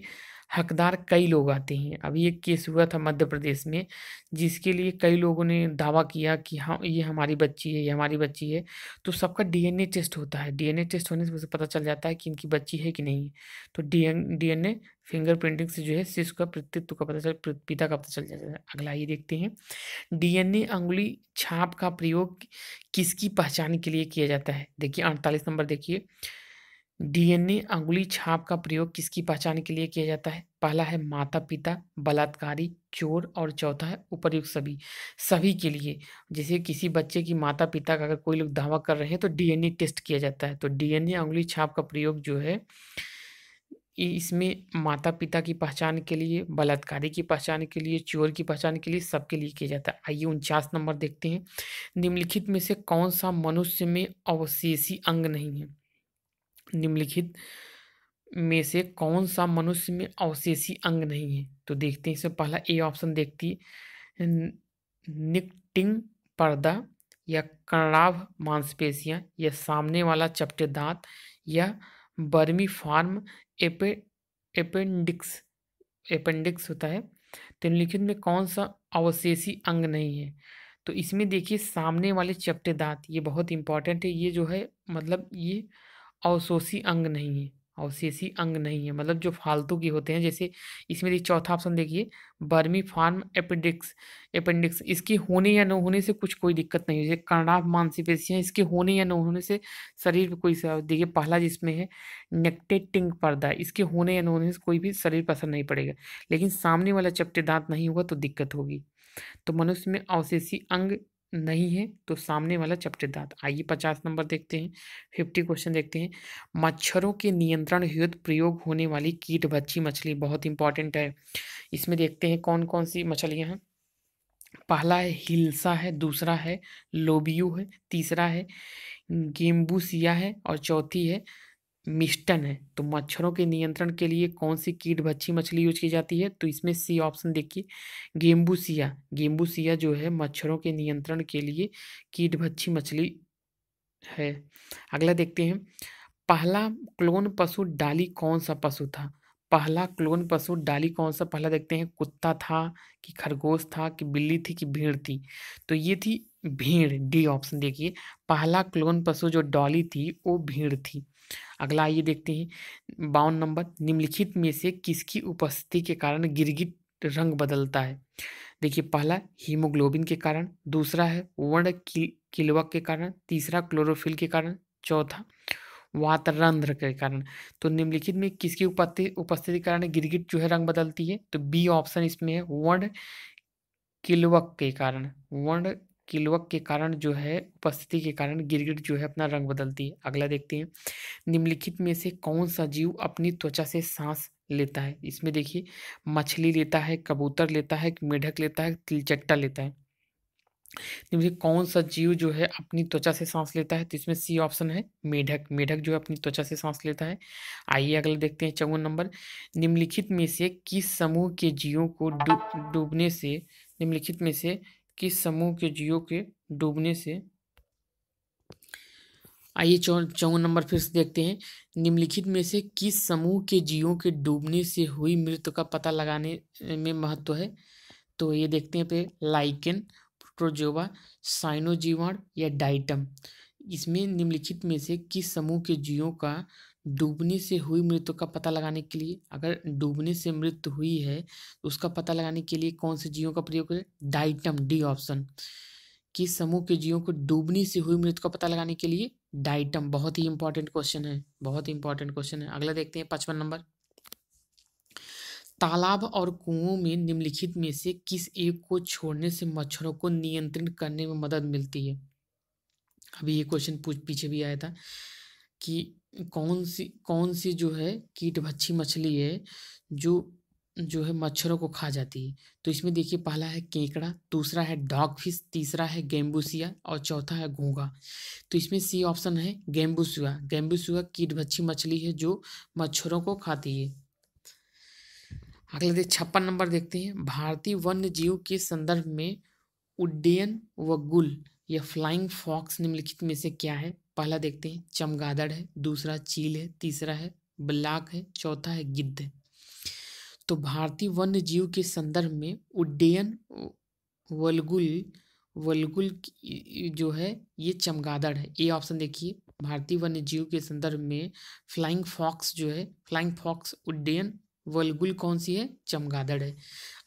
हकदार कई लोग आते हैं अभी एक केस हुआ था मध्य प्रदेश में जिसके लिए कई लोगों ने दावा किया कि हाँ ये हमारी बच्ची है ये हमारी बच्ची है तो सबका डीएनए टेस्ट होता है डीएनए टेस्ट होने से पता चल जाता है कि इनकी बच्ची है कि नहीं तो डी एन फिंगर प्रिंटिंग से जो है शिशु का प्रतित्व का पता चल पिता का पता चल जाता है अगला ये देखते हैं डीएनए अंगुली छाप का प्रयोग किसकी पहचान के लिए किया जाता है देखिए अड़तालीस नंबर देखिए डीएनए अंगुली छाप का प्रयोग किसकी पहचान के लिए किया जाता है पहला है माता पिता बलात्कारी चोर और चौथा है उपयुक्त सभी सभी के लिए जैसे किसी बच्चे की माता पिता का अगर कोई लोग दावा कर रहे हैं तो डीएनए टेस्ट किया जाता है तो डीएनए अंगुली छाप का प्रयोग जो है इसमें माता पिता की पहचान के लिए बलात्कारी की पहचान के लिए चोर की पहचान के लिए सबके लिए किया जाता है आइए उनचास नंबर देखते हैं निम्नलिखित में से कौन सा मनुष्य में अवशेषी अंग नहीं है निम्नलिखित में से कौन सा मनुष्य में अवशेषी अंग नहीं है तो देखते हैं इसमें पहला ए ऑप्शन देखती निकटिंग पर्दा या कर्णाभ मांसपेशियां या सामने वाला चपटे दांत या बर्मी फार्म एपे एपेंडिक्स एपेंडिक्स होता है तो निम्नलिखित में कौन सा अवशेषी अंग नहीं है तो इसमें देखिए सामने वाले चपटे दांत ये बहुत इंपॉर्टेंट है ये जो है मतलब ये अवशोषी अंग नहीं है अवशेषी अंग नहीं है मतलब जो फालतू के होते हैं जैसे इसमें देखिए चौथा ऑप्शन देखिए बर्मी फार्म एपेंडिक्स एपेंडिक्स इसके होने या न होने से कुछ कोई दिक्कत नहीं है जैसे कर्णाभ मांसीपेशियाँ इसके होने या न होने से शरीर पर कोई देखिए पहला जिसमें है नेक्टेटिंग पर्दा इसके होने या न होने से कोई भी शरीर पर असर नहीं पड़ेगा लेकिन सामने वाला चपटे दांत नहीं होगा तो दिक्कत होगी तो मनुष्य में अवशेषी अंग नहीं है तो सामने वाला दांत आइए पचास नंबर देखते हैं फिफ्टी क्वेश्चन देखते हैं मच्छरों के नियंत्रण हेतु प्रयोग होने वाली कीट बच्ची मछली बहुत इंपॉर्टेंट है इसमें देखते हैं कौन कौन सी मछलियाँ हैं पहला है हिलसा है दूसरा है लोबियो है तीसरा है गेम्बूसिया है और चौथी है मिष्टन है तो मच्छरों के नियंत्रण के लिए कौन सी कीट भच्छी मछली यूज की जाती है तो इसमें सी ऑप्शन देखिए गेम्बूसिया गेम्बूसिया जो है मच्छरों के नियंत्रण के लिए कीट भच्छी मछली है अगला देखते हैं पहला क्लोन पशु डाली कौन सा पशु था पहला क्लोन पशु डाली कौन सा पहला देखते हैं कुत्ता था कि खरगोश था कि बिल्ली थी कि भीड़ थी तो ये थी भीड़ डी ऑप्शन देखिए पहला क्लोन पशु जो डॉली थी वो भीड़ थी अगला ये देखते हैं बावन नंबर निम्नलिखित में से किसकी उपस्थिति के कारण गिरगिट रंग बदलता है देखिए पहला हीमोग्लोबिन के कारण दूसरा है वर्ण किलवक के कारण तीसरा क्लोरोफिल के कारण चौथा वातरंध्र के कारण तो निम्नलिखित में किसकी उपस्थिति उपस्थिति के कारण गिरगिट जो है रंग बदलती है तो बी ऑप्शन इसमें है वर्ण किलवक के कारण वर्ण किलवक के कारण जो है उपस्थिति के कारण गिरगिट जो है अपना रंग बदलती है अगला देखते हैं निम्नलिखित में से कौन सा जीव अपनी त्वचा से सांस लेता है इसमें देखिए मछली लेता है कबूतर लेता है मेढक लेता है तिलचट्टा लेता है निम्नलिखित कौन सा जीव जो है अपनी त्वचा से सांस लेता है तो इसमें सी ऑप्शन है मेढक मेढक जो है अपनी त्वचा से सांस लेता है आइए अगला देखते हैं चौवन नंबर निम्नलिखित में से किस समूह के जीवों को डूबने से निम्नलिखित में से किस समूह के जीवों के डूबने से आइए चौवन नंबर फिर से देखते हैं निम्नलिखित में से किस समूह के जीवों के डूबने से हुई मृत्यु का पता लगाने में महत्व है तो ये देखते हैं पे लाइकेन प्रोटोजोवा साइनोजीवाण या डाइटम इसमें निम्नलिखित में से किस समूह के जीवों का डूबने से हुई मृत्यु का पता लगाने के लिए अगर डूबने से मृत्यु हुई है तो उसका पता लगाने के लिए कौन से जीवों का प्रयोग करें डाइटम डी ऑप्शन किस समूह के जीवों को डूबने से हुई मृत्यु का पता लगाने के लिए डाइटम बहुत ही इंपॉर्टेंट क्वेश्चन है बहुत ही इंपॉर्टेंट क्वेश्चन है अगला देखते हैं पचपन नंबर तालाब और कुओं में निम्नलिखित में से किस एक को छोड़ने से मच्छरों को नियंत्रित करने में मदद मिलती है अभी ये क्वेश्चन पीछे भी आया था कि कौन सी कौन सी जो है कीट भच्छी मछली है जो जो है मच्छरों को खा जाती है तो इसमें देखिए पहला है केकड़ा दूसरा है डॉग फिश तीसरा है गेम्बूसिया और चौथा है घोंगा तो इसमें सी ऑप्शन है गेम्बूसुआ गेम्बूसुआ कीट भच्छी मछली है जो मच्छरों को खाती है अगले देख छप्पन नंबर देखते हैं भारतीय वन्य जीव के संदर्भ में उड्डयन व गुल या फ्लाइंग फॉक्स निम्नलिखित में से क्या है पहला देखते हैं चमगादड़ है दूसरा चील है तीसरा है ब्लाक है चौथा है गिद्ध है तो भारतीय वन्य जीव के संदर्भ में उड्डयन वलगुल वलगुल जो है ये चमगादड़ है ये ऑप्शन देखिए भारतीय वन्य जीव के संदर्भ में फ्लाइंग फॉक्स जो है फ्लाइंग फॉक्स उड्डयन वलगुल कौन सी है चमगादड़ है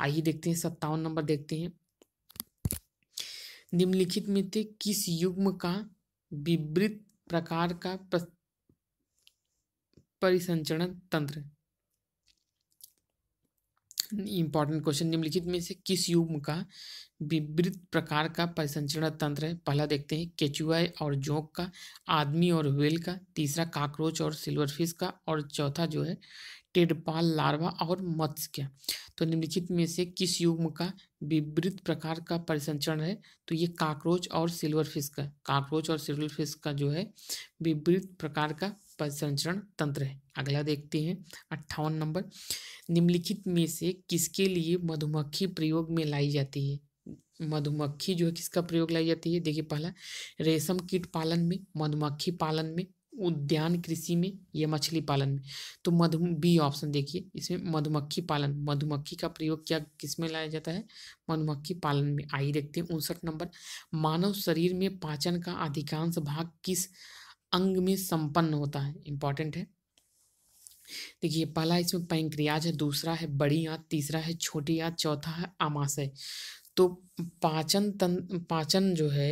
आइए देखते हैं सत्तावन नंबर देखते हैं निम्नलिखित में से किस युग्म का विवृत प्रकार का परिसंचरण तंत्र इंपॉर्टेंट क्वेश्चन निम्नलिखित में से किस युग्म का विवृत प्रकार का परिसंचरण तंत्र है पहला देखते हैं केचुआ और जोंक का आदमी और व्हेल का तीसरा काकरोच और सिल्वरफिश का और चौथा जो है टेडपाल लार्वा और मत्स्य का तो निम्नलिखित में से किस युग्म का विपरीत प्रकार का परिसंचरण है तो ये काकरोच और सिल्वर फिश का काकरोच और सिल्वर फिश का जो है विपरीत प्रकार का परिसंचरण तंत्र है अगला देखते हैं अट्ठावन नंबर निम्नलिखित में से किसके लिए मधुमक्खी प्रयोग में लाई जाती है मधुमक्खी जो है किसका प्रयोग लाई जाती है देखिए पहला रेशम कीट पालन में मधुमक्खी पालन में उद्यान कृषि में या मछली पालन में तो मधु बी ऑप्शन देखिए इसमें मधुमक्खी पालन मधुमक्खी का प्रयोग क्या किस में लाया जाता है मधुमक्खी पालन में आइए देखते हैं उनसठ नंबर मानव शरीर में पाचन का अधिकांश भाग किस अंग में संपन्न होता है इंपॉर्टेंट है देखिए पहला इसमें पैंक्रियाज है दूसरा है बड़ी आँत तीसरा है छोटी आँत चौथा है आमाशय तो पाचन तन पाचन जो है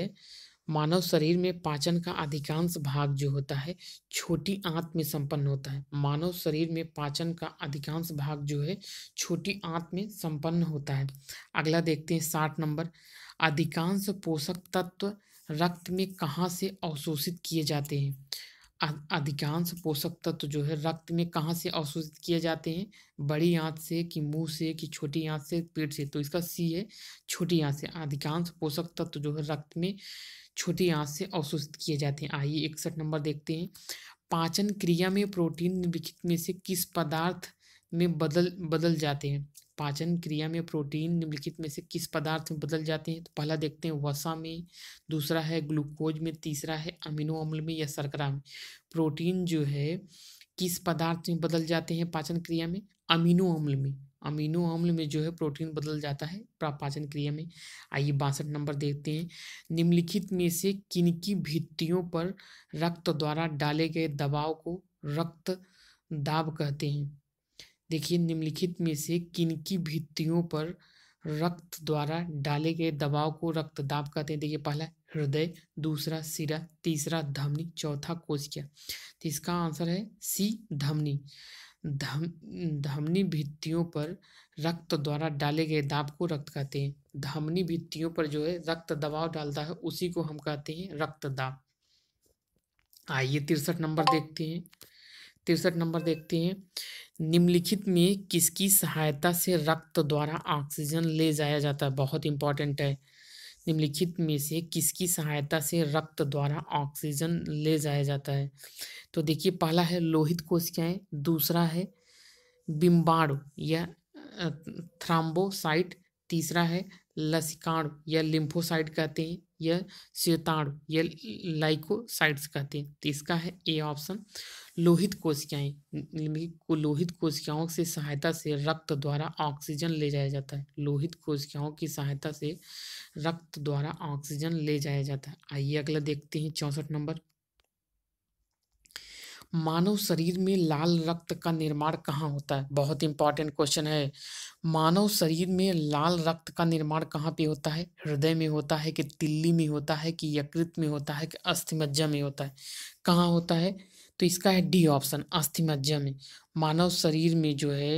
मानव शरीर में पाचन का अधिकांश भाग जो होता है छोटी आंत में संपन्न होता है मानव शरीर में पाचन का अधिकांश भाग जो है छोटी आंत में संपन्न होता है अगला देखते हैं साठ नंबर अधिकांश पोषक तत्व रक्त में कहाँ से अवशोषित किए जाते हैं अधिकांश पोषक तत्व जो है रक्त में कहाँ से अवशोषित किए जाते हैं बड़ी आंत से कि मुंह से कि छोटी आंत से पेट से तो इसका सी है छोटी आंत से अधिकांश पोषक तत्व जो है रक्त में छोटी आँख से अवशोषित किए जाते हैं आइए इकसठ नंबर देखते हैं पाचन क्रिया में प्रोटीन निम्नलिखित में से किस पदार्थ में बदल बदल जाते हैं पाचन क्रिया में प्रोटीन निम्नलिखित में से किस पदार्थ में बदल जाते हैं तो पहला देखते हैं वसा में दूसरा है ग्लूकोज में तीसरा है अमीनो अम्ल में या शर्करा में प्रोटीन जो है किस पदार्थ में बदल जाते हैं पाचन क्रिया में अमीनो अम्ल में अमीनो अम्ल में जो है प्रोटीन बदल जाता है पाचन क्रिया में आइए बासठ नंबर देखते हैं निम्नलिखित में से किनकी भित्तियों पर रक्त द्वारा डाले गए दबाव को रक्त दाब कहते हैं देखिए निम्नलिखित में से किनकी भित्तियों पर रक्त द्वारा डाले गए दबाव को रक्त दाब कहते हैं देखिए पहला हृदय दूसरा सिरा तीसरा धमनी चौथा कोशिका तो इसका आंसर है सी धमनी धम धमनी भित्तियों पर रक्त द्वारा डाले गए दाब को रक्त कहते हैं धमनी भित्तियों पर जो है रक्त दबाव डालता है उसी को हम कहते हैं रक्त दाब आइए तिरसठ नंबर देखते हैं तिरसठ नंबर देखते हैं निम्नलिखित में किसकी सहायता से रक्त द्वारा ऑक्सीजन ले जाया जाता है बहुत इंपॉर्टेंट है निम्नलिखित में से किसकी सहायता से रक्त द्वारा ऑक्सीजन ले जाया जाता है तो देखिए पहला है लोहित कोशिकाएं दूसरा है बिम्बाणु या थ्राम्बोसाइट तीसरा है लसिकाणु या लिम्फोसाइट कहते हैं यह श्वेताणु यह लाइकोसाइड्स कहते हैं तो इसका है ए ऑप्शन लोहित कोशिकाएं को लोहित कोशिकाओं से सहायता से रक्त द्वारा ऑक्सीजन ले जाया जाता है लोहित कोशिकाओं की सहायता से रक्त द्वारा ऑक्सीजन ले जाया जाता है आइए अगला देखते हैं चौंसठ नंबर मानव शरीर में लाल रक्त का निर्माण कहाँ होता है बहुत इंपॉर्टेंट क्वेश्चन है मानव शरीर में लाल रक्त का निर्माण कहाँ पे होता है हृदय में होता है कि तिल्ली में होता है कि यकृत में होता है कि अस्थिमज्जा में होता है कहाँ होता है तो इसका है डी ऑप्शन अस्थिमज्जा में मानव शरीर में जो है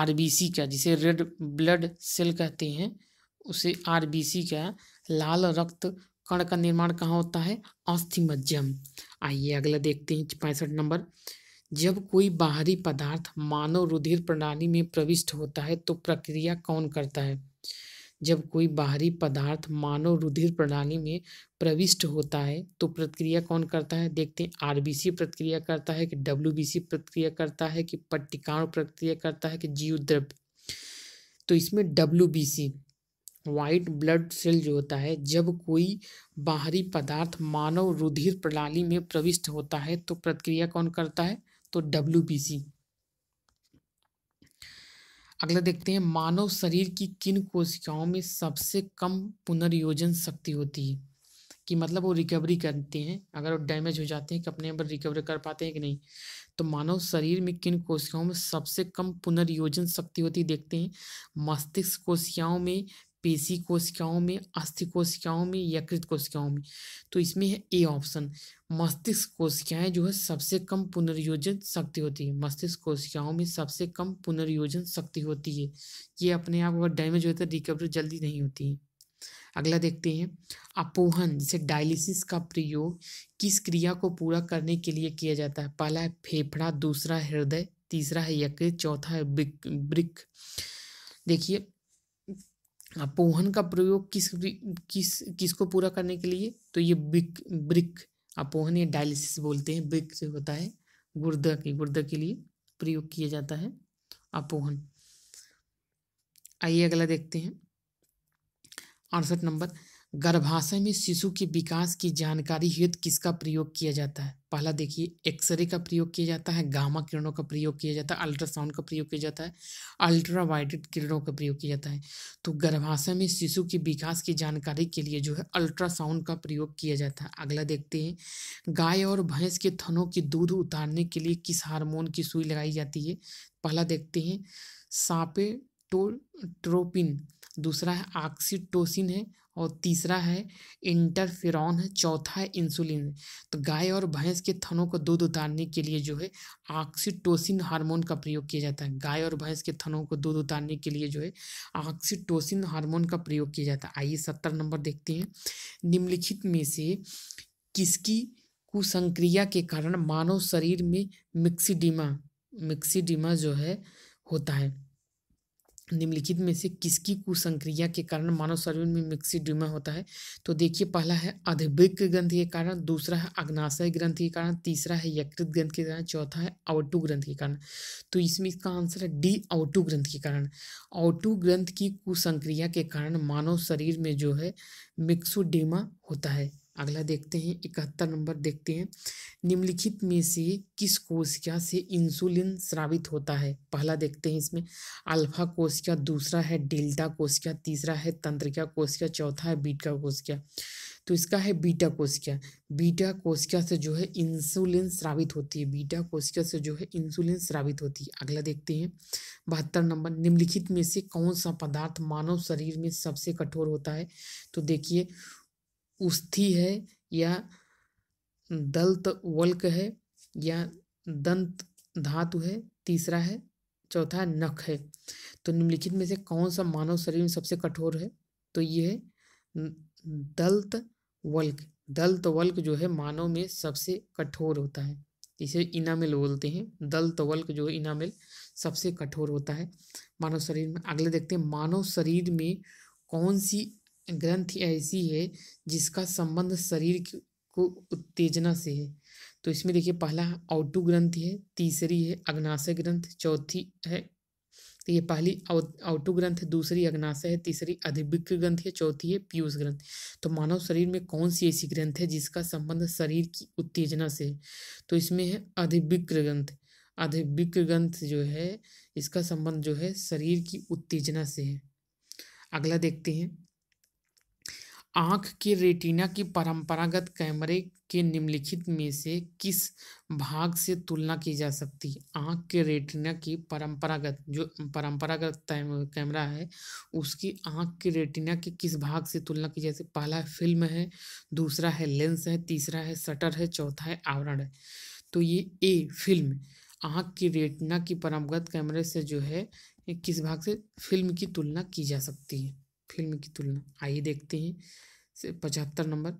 आरबीसी का जिसे रेड ब्लड सेल कहते हैं उसे आरबीसी का लाल रक्त कण का निर्माण कहाँ होता है अस्थि अस्थिमज्जम आइए अगला देखते हैं पैंसठ नंबर जब कोई बाहरी पदार्थ मानव रुधिर प्रणाली में प्रविष्ट होता है तो प्रक्रिया कौन करता है जब कोई बाहरी पदार्थ मानव रुधिर प्रणाली में प्रविष्ट होता है तो प्रतिक्रिया कौन करता है देखते हैं आरबीसी प्रतिक्रिया करता है कि डब्ल्यूबीसी प्रतिक्रिया करता है कि पट्टिकाण प्रतिक्रिया करता है कि जीव द्रव्य तो इसमें डब्ल्यूबीसी व्हाइट ब्लड सेल जो होता है जब कोई बाहरी पदार्थ मानव रुधिर प्रणाली में प्रविष्ट होता है तो प्रतिक्रिया कौन करता है तो डब्ल्यू अगला देखते हैं मानव शरीर की किन कोशिकाओं में सबसे कम पुनर्योजन शक्ति होती है कि मतलब वो रिकवरी करते हैं अगर वो डैमेज हो जाते हैं कि अपने पर रिकवर कर पाते हैं कि नहीं तो मानव शरीर में किन कोशिकाओं में सबसे कम पुनर्योजन शक्ति होती देखते हैं मस्तिष्क कोशिकाओं में पेशी कोशिकाओं में अस्थि कोशिकाओं में यकृत कोशिकाओं में तो इसमें है ए ऑप्शन मस्तिष्क कोशिकाएं जो है सबसे कम पुनर्योजन शक्ति होती है मस्तिष्क कोशिकाओं में सबसे कम पुनर्योजन शक्ति होती है ये अपने आप अगर डैमेज होता है रिकवरी जल्दी नहीं होती है अगला देखते हैं अपोहन जिसे डायलिसिस का प्रयोग किस क्रिया को पूरा करने के लिए किया जाता है पहला है फेफड़ा दूसरा हृदय तीसरा है यकृत चौथा है ब्रिक देखिए अपोहन हाँ, का प्रयोग किस किस किसको पूरा करने के लिए तो ये ब्रिक ब्रिक अपोहन या डायलिसिस बोलते हैं ब्रिक से होता है गुर्दा के गुर्दा के लिए प्रयोग किया जाता है अपोहन आइए अगला देखते हैं अड़सठ नंबर गर्भाशय में शिशु के विकास की जानकारी हेतु किसका प्रयोग किया जाता है पहला देखिए एक्सरे का प्रयोग किया जाता है गामा किरणों का प्रयोग किया जाता है अल्ट्रासाउंड का प्रयोग किया जाता है अल्ट्रावायलेट किरणों का प्रयोग किया जाता है तो गर्भाशय में शिशु के विकास की जानकारी के लिए जो है अल्ट्रासाउंड का प्रयोग किया जाता है अगला देखते हैं गाय और भैंस के थनों की दूध उतारने के लिए किस हारमोन की सुई लगाई जाती है पहला देखते हैं सापेटोट्रोपिन ट्रोपिन दूसरा है ऑक्सीटोसिन है और तीसरा है इंटरफेरॉन है चौथा है इंसुलिन तो गाय और भैंस के थनों को दूध उतारने के लिए जो है ऑक्सीटोसिन हार्मोन का प्रयोग किया जाता है गाय और भैंस के थनों को दूध उतारने के लिए जो है ऑक्सीटोसिन हार्मोन का प्रयोग किया जाता है आइए सत्तर नंबर देखते हैं निम्नलिखित में से किसकी कुसंक्रिया के कारण मानव शरीर में मिक्सीडिमा मिक्सीडिमा जो है होता है निम्नलिखित में से किसकी कुसंक्रिया के कारण मानव शरीर में मिक्सिड्यूमा होता है तो देखिए पहला है अधिक ग्रंथि के कारण दूसरा है अग्नाशय ग्रंथ के कारण तीसरा है यकृत ग्रंथ के कारण चौथा है अवटू ग्रंथ के कारण तो इसमें इसका आंसर है डी अवटू ग्रंथ के कारण अवटू ग्रंथ की कुसंक्रिया के कारण मानव शरीर में जो है मिक्सोडीमा होता है अगला देखते हैं इकहत्तर नंबर देखते हैं निम्नलिखित में से किस कोशिका से इंसुलिन स्रावित होता है पहला देखते हैं इसमें अल्फा कोशिका दूसरा है डेल्टा कोशिका तीसरा है तंत्रिका कोशिका चौथा है बीटा कोशिका तो इसका है बीटा कोशिका बीटा कोशिका से जो है इंसुलिन स्रावित होती है बीटा कोशिका से जो है इंसुलिन स्रावित होती है अगला देखते हैं बहत्तर नंबर निम्नलिखित में से कौन सा पदार्थ मानव शरीर में सबसे कठोर होता है तो देखिए उस्थी है या दल्त वल्क है या दंत धातु है तीसरा है चौथा नख है तो निम्नलिखित में से कौन सा मानव शरीर में सबसे कठोर है तो ये है दल्त वल्क दल्त वल्क जो है मानव में सबसे कठोर होता है इसे इनामिल बोलते हैं दल्त वल्क जो है इनामिल सबसे कठोर होता है मानव शरीर में अगले देखते हैं मानव शरीर में कौन सी ग्रंथि ऐसी है जिसका संबंध शरीर को उत्तेजना से है तो इसमें देखिए पहला औटू ग्रंथ है तीसरी है अग्नाशय ग्रंथ चौथी है तो ये पहली औटू ग्रंथ है दूसरी अग्नाशय है तीसरी अधिविक ग्रंथ है चौथी है पीयूष ग्रंथ तो मानव शरीर में कौन सी ऐसी ग्रंथ है जिसका संबंध शरीर की उत्तेजना से है तो इसमें है अधिविक ग्रंथ अधिविक ग्रंथ जो है इसका संबंध जो है शरीर की उत्तेजना से है अगला देखते हैं आँख के रेटिना की परंपरागत कैमरे के निम्नलिखित में से किस भाग से तुलना की जा सकती है आँख के रेटिना की परंपरागत जो परंपरागत कैमरा है उसकी आँख के रेटिना के किस भाग से तुलना की जा सकती पहला है फिल्म है दूसरा है लेंस है तीसरा है शटर है चौथा है आवरण है तो ये ए फिल्म आँख की रेटिना की परंपरागत कैमरे से जो है किस भाग से फिल्म की तुलना की जा सकती है फिल्म की तुलना आइए देखते हैं पचहत्तर नंबर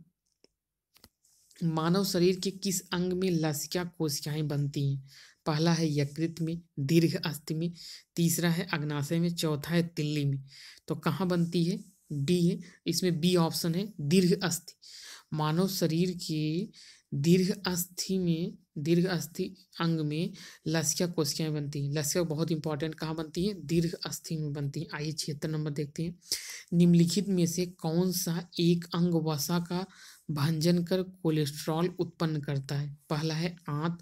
मानव शरीर के किस अंग में लसिका कोशिकाएं बनती हैं पहला है यकृत में दीर्घ अस्थि में तीसरा है अग्नाशय में चौथा है तिल्ली में तो कहाँ बनती है बी है इसमें बी ऑप्शन है दीर्घ अस्थि मानव शरीर के दीर्घ अस्थि में दीर्घ अस्थि अंग में लसिका कोशिकाएं बनती हैं लसिका बहुत इंपॉर्टेंट कहाँ बनती है दीर्घ अस्थि में बनती है आइए छिहत्तर नंबर देखते हैं निम्नलिखित में से कौन सा एक अंग वसा का भंजन कर कोलेस्ट्रॉल उत्पन्न करता है पहला है आंत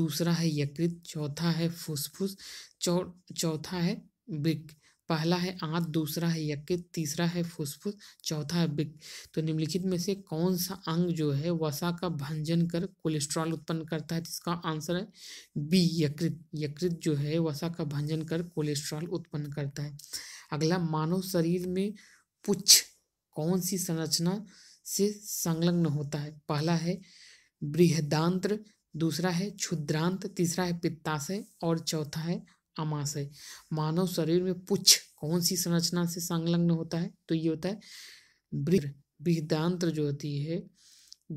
दूसरा है यकृत चौथा है फुसफुस चौ चौथा है ब्रिक पहला है आंत दूसरा है यकृत तीसरा है फुसफुस चौथा है बिक तो निम्नलिखित में से कौन सा अंग जो है वसा का भंजन कर कोलेस्ट्रॉल उत्पन्न करता है जिसका तो आंसर है बी यकृत यकृत जो है वसा का भंजन कर कोलेस्ट्रॉल उत्पन्न करता है अगला मानव शरीर में पुछ कौन सी संरचना से संलग्न होता है पहला है बृहदांत्र दूसरा है क्षुद्रांत तीसरा है पित्ताशय और चौथा है आमाशय मानव शरीर में पुच्छ कौन सी संरचना से संलग्न होता है तो ये होता है बृहदांत्र जो होती है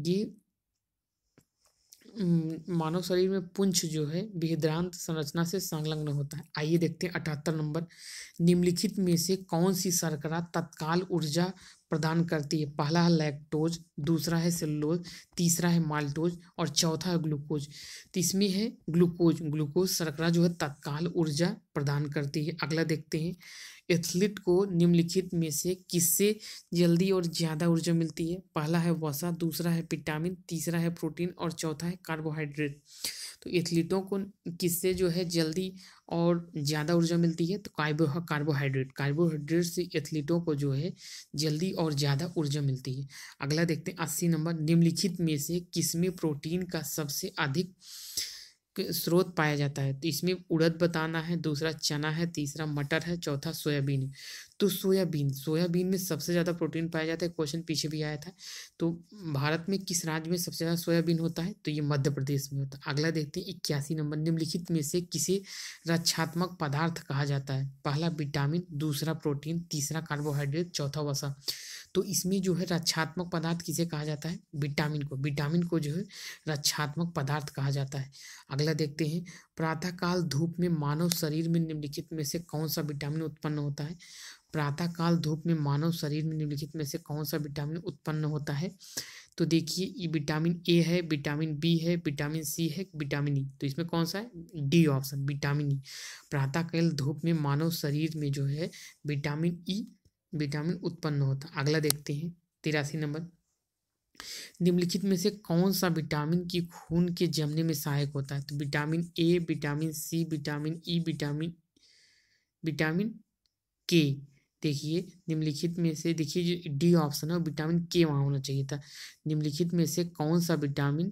ये मानव शरीर में पुंछ जो है बृहदांत संरचना से संलग्न होता है आइए देखते हैं अठहत्तर नंबर निम्नलिखित में से कौन सी शर्करा तत्काल ऊर्जा प्रदान करती है पहला है लैक्टोज दूसरा है सेलुलोज तीसरा है माल्टोज और चौथा है ग्लूकोज तीसवीं है ग्लूकोज ग्लूकोज सरकरा जो है तत्काल ऊर्जा प्रदान करती है अगला देखते हैं एथलीट को निम्नलिखित में से किससे जल्दी और ज़्यादा ऊर्जा मिलती है पहला है वसा दूसरा है विटामिन तीसरा है प्रोटीन और चौथा है कार्बोहाइड्रेट तो एथलीटों को किससे जो है जल्दी और ज़्यादा ऊर्जा मिलती है तो कार्बो कार्बोहाइड्रेट कार्बोहाइड्रेट से एथलीटों को जो है जल्दी और ज़्यादा ऊर्जा मिलती है अगला देखते हैं अस्सी नंबर निम्नलिखित में से किसमें प्रोटीन का सबसे अधिक स्रोत पाया जाता है तो इसमें उड़द बताना है दूसरा चना है तीसरा मटर है चौथा सोयाबीन है तो सोयाबीन सोयाबीन में सबसे ज़्यादा प्रोटीन पाया जाता है क्वेश्चन पीछे भी आया था तो भारत में किस राज्य में सबसे ज़्यादा सोयाबीन होता है तो ये मध्य प्रदेश में होता है अगला देखते हैं इक्यासी नंबर निम्नलिखित में से किसे रक्षात्मक पदार्थ कहा जाता है पहला विटामिन दूसरा प्रोटीन तीसरा कार्बोहाइड्रेट चौथा वसा तो इसमें जो है रक्षात्मक पदार्थ किसे कहा जाता है विटामिन को विटामिन को जो है रक्षात्मक पदार्थ कहा जाता है अगला देखते हैं प्रातःकाल धूप में मानव शरीर में निम्नलिखित में से कौन सा विटामिन उत्पन्न होता है प्रातःकाल धूप में मानव शरीर में निम्नलिखित में से कौन सा विटामिन उत्पन्न होता है तो देखिए ये विटामिन ए है विटामिन बी है विटामिन सी है विटामिन ई e। तो इसमें कौन सा है D option vitamin E e। प्रातःकाल धूप में मानव शरीर में जो है विटामिन ई e, विटामिन उत्पन्न होता अगला देखते हैं तिरासी नंबर निम्नलिखित में से कौन सा विटामिन की खून के जमने में सहायक होता है तो vitamin A vitamin C vitamin E vitamin vitamin K देखिए निम्नलिखित में से देखिए जो डी ऑप्शन है विटामिन के वहाँ होना चाहिए था निम्नलिखित में से कौन सा विटामिन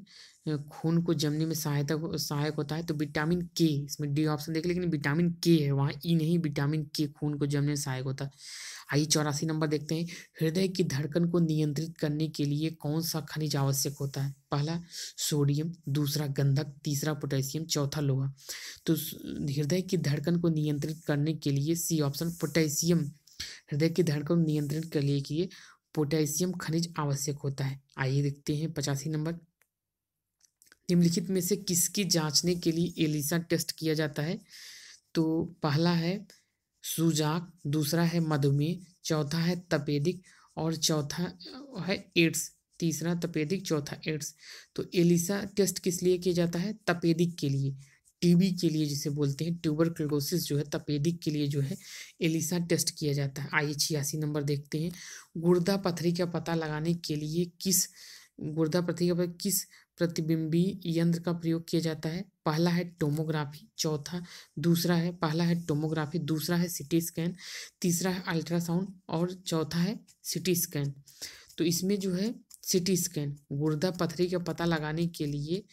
खून को जमने में सहायता सहायक होता है तो विटामिन के इसमें डी ऑप्शन देख लेकिन विटामिन के है वहाँ ई e नहीं विटामिन के खून को जमने में सहायक होता है आइए चौरासी नंबर देखते हैं हृदय की धड़कन को नियंत्रित करने के लिए कौन सा खनिज आवश्यक होता है पहला सोडियम दूसरा गंधक तीसरा पोटेशियम चौथा लोहा तो हृदय की धड़कन को नियंत्रित करने के लिए सी ऑप्शन पोटेशियम हृदय की धड़कन नियंत्रित करने के लिए पोटेशियम खनिज आवश्यक होता है आइए देखते हैं पचासी नंबर निम्नलिखित में से किसकी जांचने के लिए एलिसा टेस्ट किया जाता है तो पहला है सुजाक दूसरा है मधुमेह चौथा है तपेदिक और चौथा है एड्स तीसरा तपेदिक चौथा एड्स तो एलिसा टेस्ट किस लिए किया जाता है तपेदिक के लिए टीबी के लिए जिसे बोलते हैं ट्यूबर क्लोसिस जो है तपेदिक के लिए जो है एलिसा टेस्ट किया जाता है आइए छियासी नंबर देखते हैं गुर्दा पथरी का पता लगाने के लिए किस गुर्दा पथरी का पता किस प्रतिबिंबी यंत्र का प्रयोग किया जाता है पहला है टोमोग्राफी चौथा दूसरा है पहला है टोमोग्राफी दूसरा है सिटी स्कैन तीसरा है अल्ट्रासाउंड और चौथा है सिटी स्कैन तो इसमें जो है सिटी स्कैन गुर्दा पथरी का पता लगाने के लिए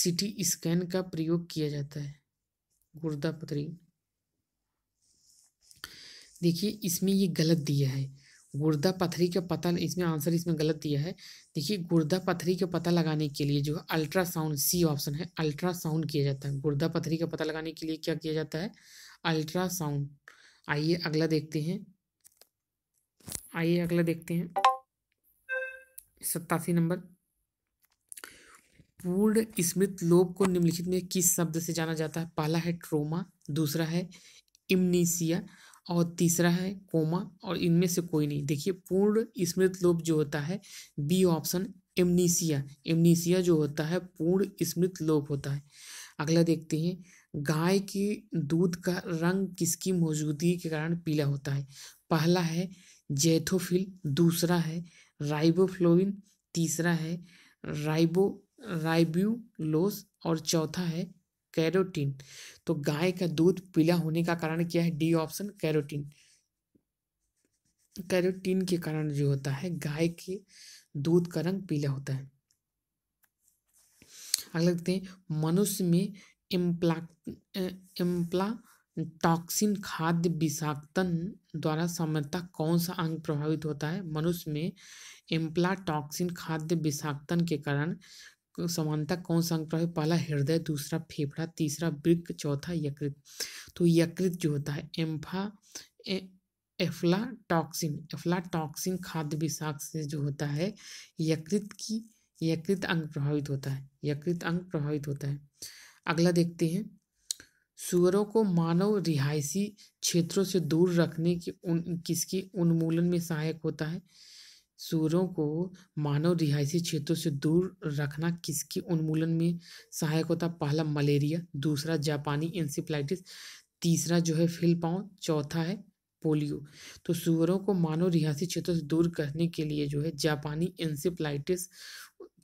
सिटी स्कैन का प्रयोग किया जाता है गुर्दा पथरी देखिए इसमें ये गलत दिया है गुर्दा पथरी का पता इसमें आंसर इसमें गलत दिया है देखिए गुर्दा पथरी का पता लगाने के लिए जो है अल्ट्रासाउंड सी ऑप्शन है अल्ट्रासाउंड किया जाता है गुर्दा पथरी का पता लगाने के लिए क्या किया जाता है अल्ट्रासाउंड आइए अगला देखते हैं आइए अगला देखते हैं सत्तासी नंबर पूर्ण स्मृत लोब को निम्नलिखित में किस शब्द से जाना जाता है पहला है ट्रोमा दूसरा है इमनीसिया और तीसरा है कोमा और इनमें से कोई नहीं देखिए पूर्ण स्मृत लोप जो होता है बी ऑप्शन एमनीसिया एमनीसिया जो होता है पूर्ण स्मृत लोप होता है अगला देखते हैं गाय के दूध का रंग किसकी मौजूदगी के कारण पीला होता है पहला है जैथोफिल दूसरा है राइबोफ्लोविन तीसरा है राइबो राइब्यूलोस और चौथा है कैरोटीन तो गाय का दूध पीला होने का कारण क्या है डी ऑप्शन कैरोटीन कैरोटीन के कारण जो होता है गाय के दूध का रंग पीला होता है अगला देखते हैं मनुष्य में इम्प्ला एम्प्ला टॉक्सिन खाद्य विषाक्तन द्वारा सामान्यतः कौन सा अंग प्रभावित होता है मनुष्य में एम्प्ला टॉक्सिन खाद्य विषाक्तन के कारण समानता कौन सा अंग है पहला हृदय दूसरा फेफड़ा तीसरा वृक्क चौथा यकृत तो यकृत जो होता है एम्फा ए, एफ्लाटॉक्सिन एफ्लाटॉक्सिन खाद्य विषाक से जो होता है यकृत की यकृत अंग प्रभावित होता है यकृत अंग प्रभावित होता है अगला देखते हैं सुअरों को मानव रिहायशी क्षेत्रों से दूर रखने की उन किसकी उन्मूलन में सहायक होता है सूरों को मानव रिहायशी क्षेत्रों से दूर रखना किसके उन्मूलन में सहायक होता पहला मलेरिया दूसरा जापानी इंसिप्लाइटिस तीसरा जो है पाओ चौथा है पोलियो तो सूअरों को मानव रिहायशी क्षेत्रों से दूर करने के लिए जो है जापानी इंसिप्लाइटिस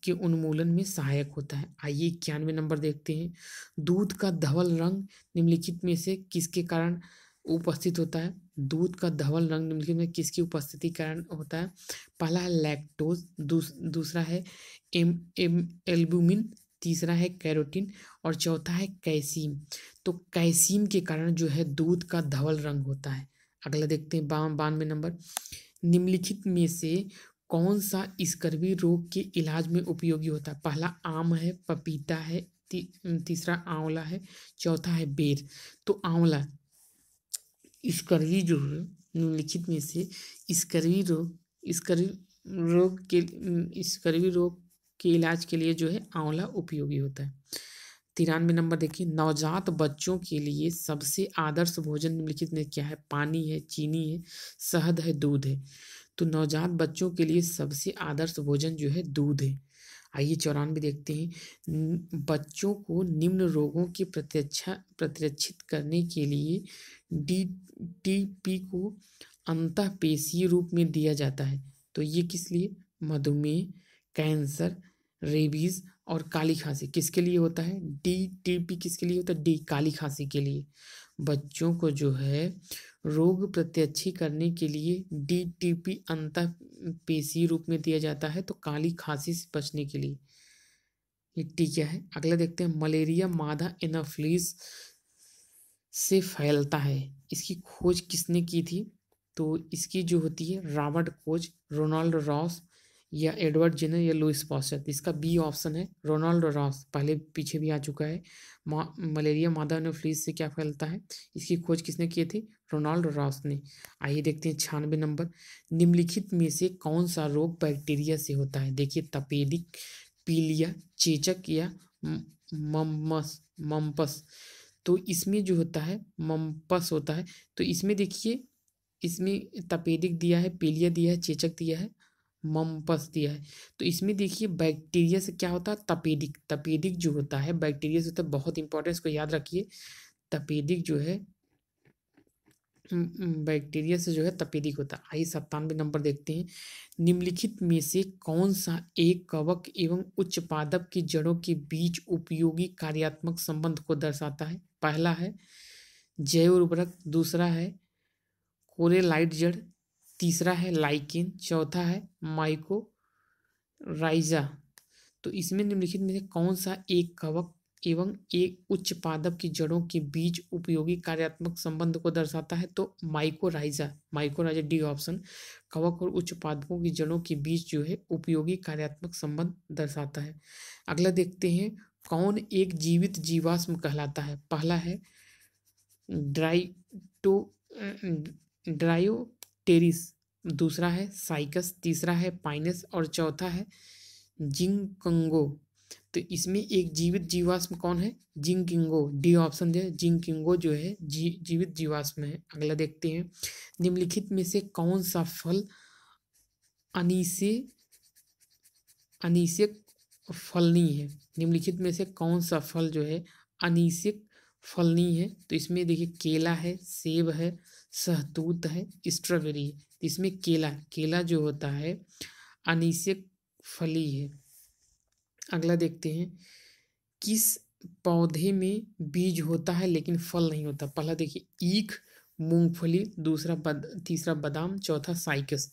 के उन्मूलन में सहायक होता है आइए इक्यानवे नंबर देखते हैं दूध का धवल रंग निम्नलिखित में से किसके कारण उपस्थित होता है दूध का धवल रंग निम्नलिखित में किसकी उपस्थिति कारण होता है पहला है लैक्टोज दूस, दूसरा है एम एम एल्बुमिन तीसरा है कैरोटीन और चौथा है कैसीम तो कैसीम के कारण जो है दूध का धवल रंग होता है अगला देखते हैं बानवे नंबर निम्नलिखित में से कौन सा स्कर्वी रोग के इलाज में उपयोगी होता है पहला आम है पपीता है ती, तीसरा आंवला है चौथा है बेर तो आंवला स्कर्वी जो है निम्नलिखित में से स्कर्वी रोग स्कर्वी रोग के स्कर्वी रोग के इलाज के लिए जो है आंवला उपयोगी होता है तिरानवे नंबर देखिए नवजात बच्चों के लिए सबसे आदर्श भोजन निम्नलिखित में क्या है पानी है चीनी है शहद है दूध है तो नवजात बच्चों के लिए सबसे आदर्श भोजन जो है दूध है आइए चौरान भी देखते हैं बच्चों को निम्न रोगों की प्रत्यक्षा प्रतिरक्षित करने के लिए डी डी पी को अंत पेशीय रूप में दिया जाता है तो ये किस लिए मधुमेह कैंसर रेबीज और काली खांसी किसके लिए होता है डी टी पी किसके लिए होता है डी काली खांसी के लिए बच्चों को जो है रोग प्रत्यक्षी करने के लिए डी टी पी अंत पेशी रूप में दिया जाता है तो काली खांसी से बचने के लिए ये टी क्या है अगला देखते हैं मलेरिया मादा इनाफ्लीस से फैलता है इसकी खोज किसने की थी तो इसकी जो होती है रॉबर्ट कोच रोनाल्ड रॉस या एडवर्ड जेनर या लुइस पॉस्टर इसका बी ऑप्शन है रोनाल्ड रॉस पहले पीछे भी आ चुका है मा, मलेरिया मादा फ्लीज से क्या फैलता है इसकी खोज किसने की थी रोनाल्ड रॉस ने आइए देखते हैं छियानवे नंबर निम्नलिखित में से कौन सा रोग बैक्टीरिया से होता है देखिए तपेदिक पीलिया चेचक या मम्मस मम्पस तो इसमें जो होता है मम्पस होता है तो इसमें देखिए इसमें तपेदिक दिया है पीलिया दिया है चेचक दिया है मम्पस दिया है तो इसमें देखिए बैक्टीरिया से क्या होता है तपेदिक तपेदिक जो होता है बैक्टीरिया से तो होता है बहुत इंपॉर्टेंट इसको याद रखिए तपेदिक जो है बैक्टीरिया से जो है तपेदिक होता है आइए सत्तानवे नंबर देखते हैं निम्नलिखित में से कौन सा एक कवक एवं उच्च पादप की जड़ों के बीच उपयोगी कार्यात्मक संबंध को दर्शाता है पहला है जैव उर्वरक दूसरा है कोरेलाइट जड़ तीसरा है लाइकिन चौथा है माइको राइजा तो इसमें निम्नलिखित में से कौन सा एक कवक एवं एक उच्च पादप की जड़ों के बीच उपयोगी कार्यात्मक संबंध को दर्शाता है तो माइकोराइजा माइकोराइजा डी ऑप्शन कवक और उच्च पादपों की जड़ों के बीच जो है उपयोगी कार्यात्मक संबंध दर्शाता है अगला देखते हैं कौन एक जीवित जीवाश्म कहलाता है पहला है ड्राइटो तो, ड्रायो टेरिस दूसरा है साइकस तीसरा है पाइनस और चौथा है जिंकंगो तो इसमें एक जीवित जीवाश्म कौन है जिंकिंगो डी ऑप्शन दे जिंकिंगो जो है जी जीवित जीवाश्म है अगला देखते हैं निम्नलिखित में से कौन सा फल अनिसे अनिसेक फलनी है निम्नलिखित में से कौन सा फल जो है अनिसेक फलनी है तो इसमें देखिए केला है सेब है सहतूत है स्ट्रॉबेरी इसमें केला केला जो होता है अनिश्य फली है अगला देखते हैं किस पौधे में बीज होता है लेकिन फल नहीं होता पहला देखिए ईख मूंगफली दूसरा बद, तीसरा बादाम चौथा साइकस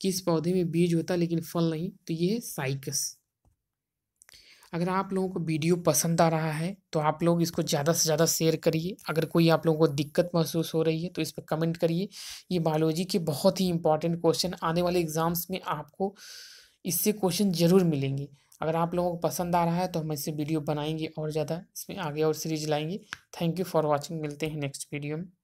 किस पौधे में बीज होता है लेकिन फल नहीं तो ये है साइकस अगर आप लोगों को वीडियो पसंद आ रहा है तो आप लोग इसको ज़्यादा से ज़्यादा शेयर करिए अगर कोई आप लोगों को दिक्कत महसूस हो रही है तो इस पर कमेंट करिए ये बायोलॉजी के बहुत ही इंपॉर्टेंट क्वेश्चन आने वाले एग्ज़ाम्स में आपको इससे क्वेश्चन ज़रूर मिलेंगे अगर आप लोगों को पसंद आ रहा है तो हम इससे वीडियो बनाएंगे और ज़्यादा इसमें आगे और सीरीज लाएंगे थैंक यू फॉर वॉचिंग मिलते हैं नेक्स्ट वीडियो में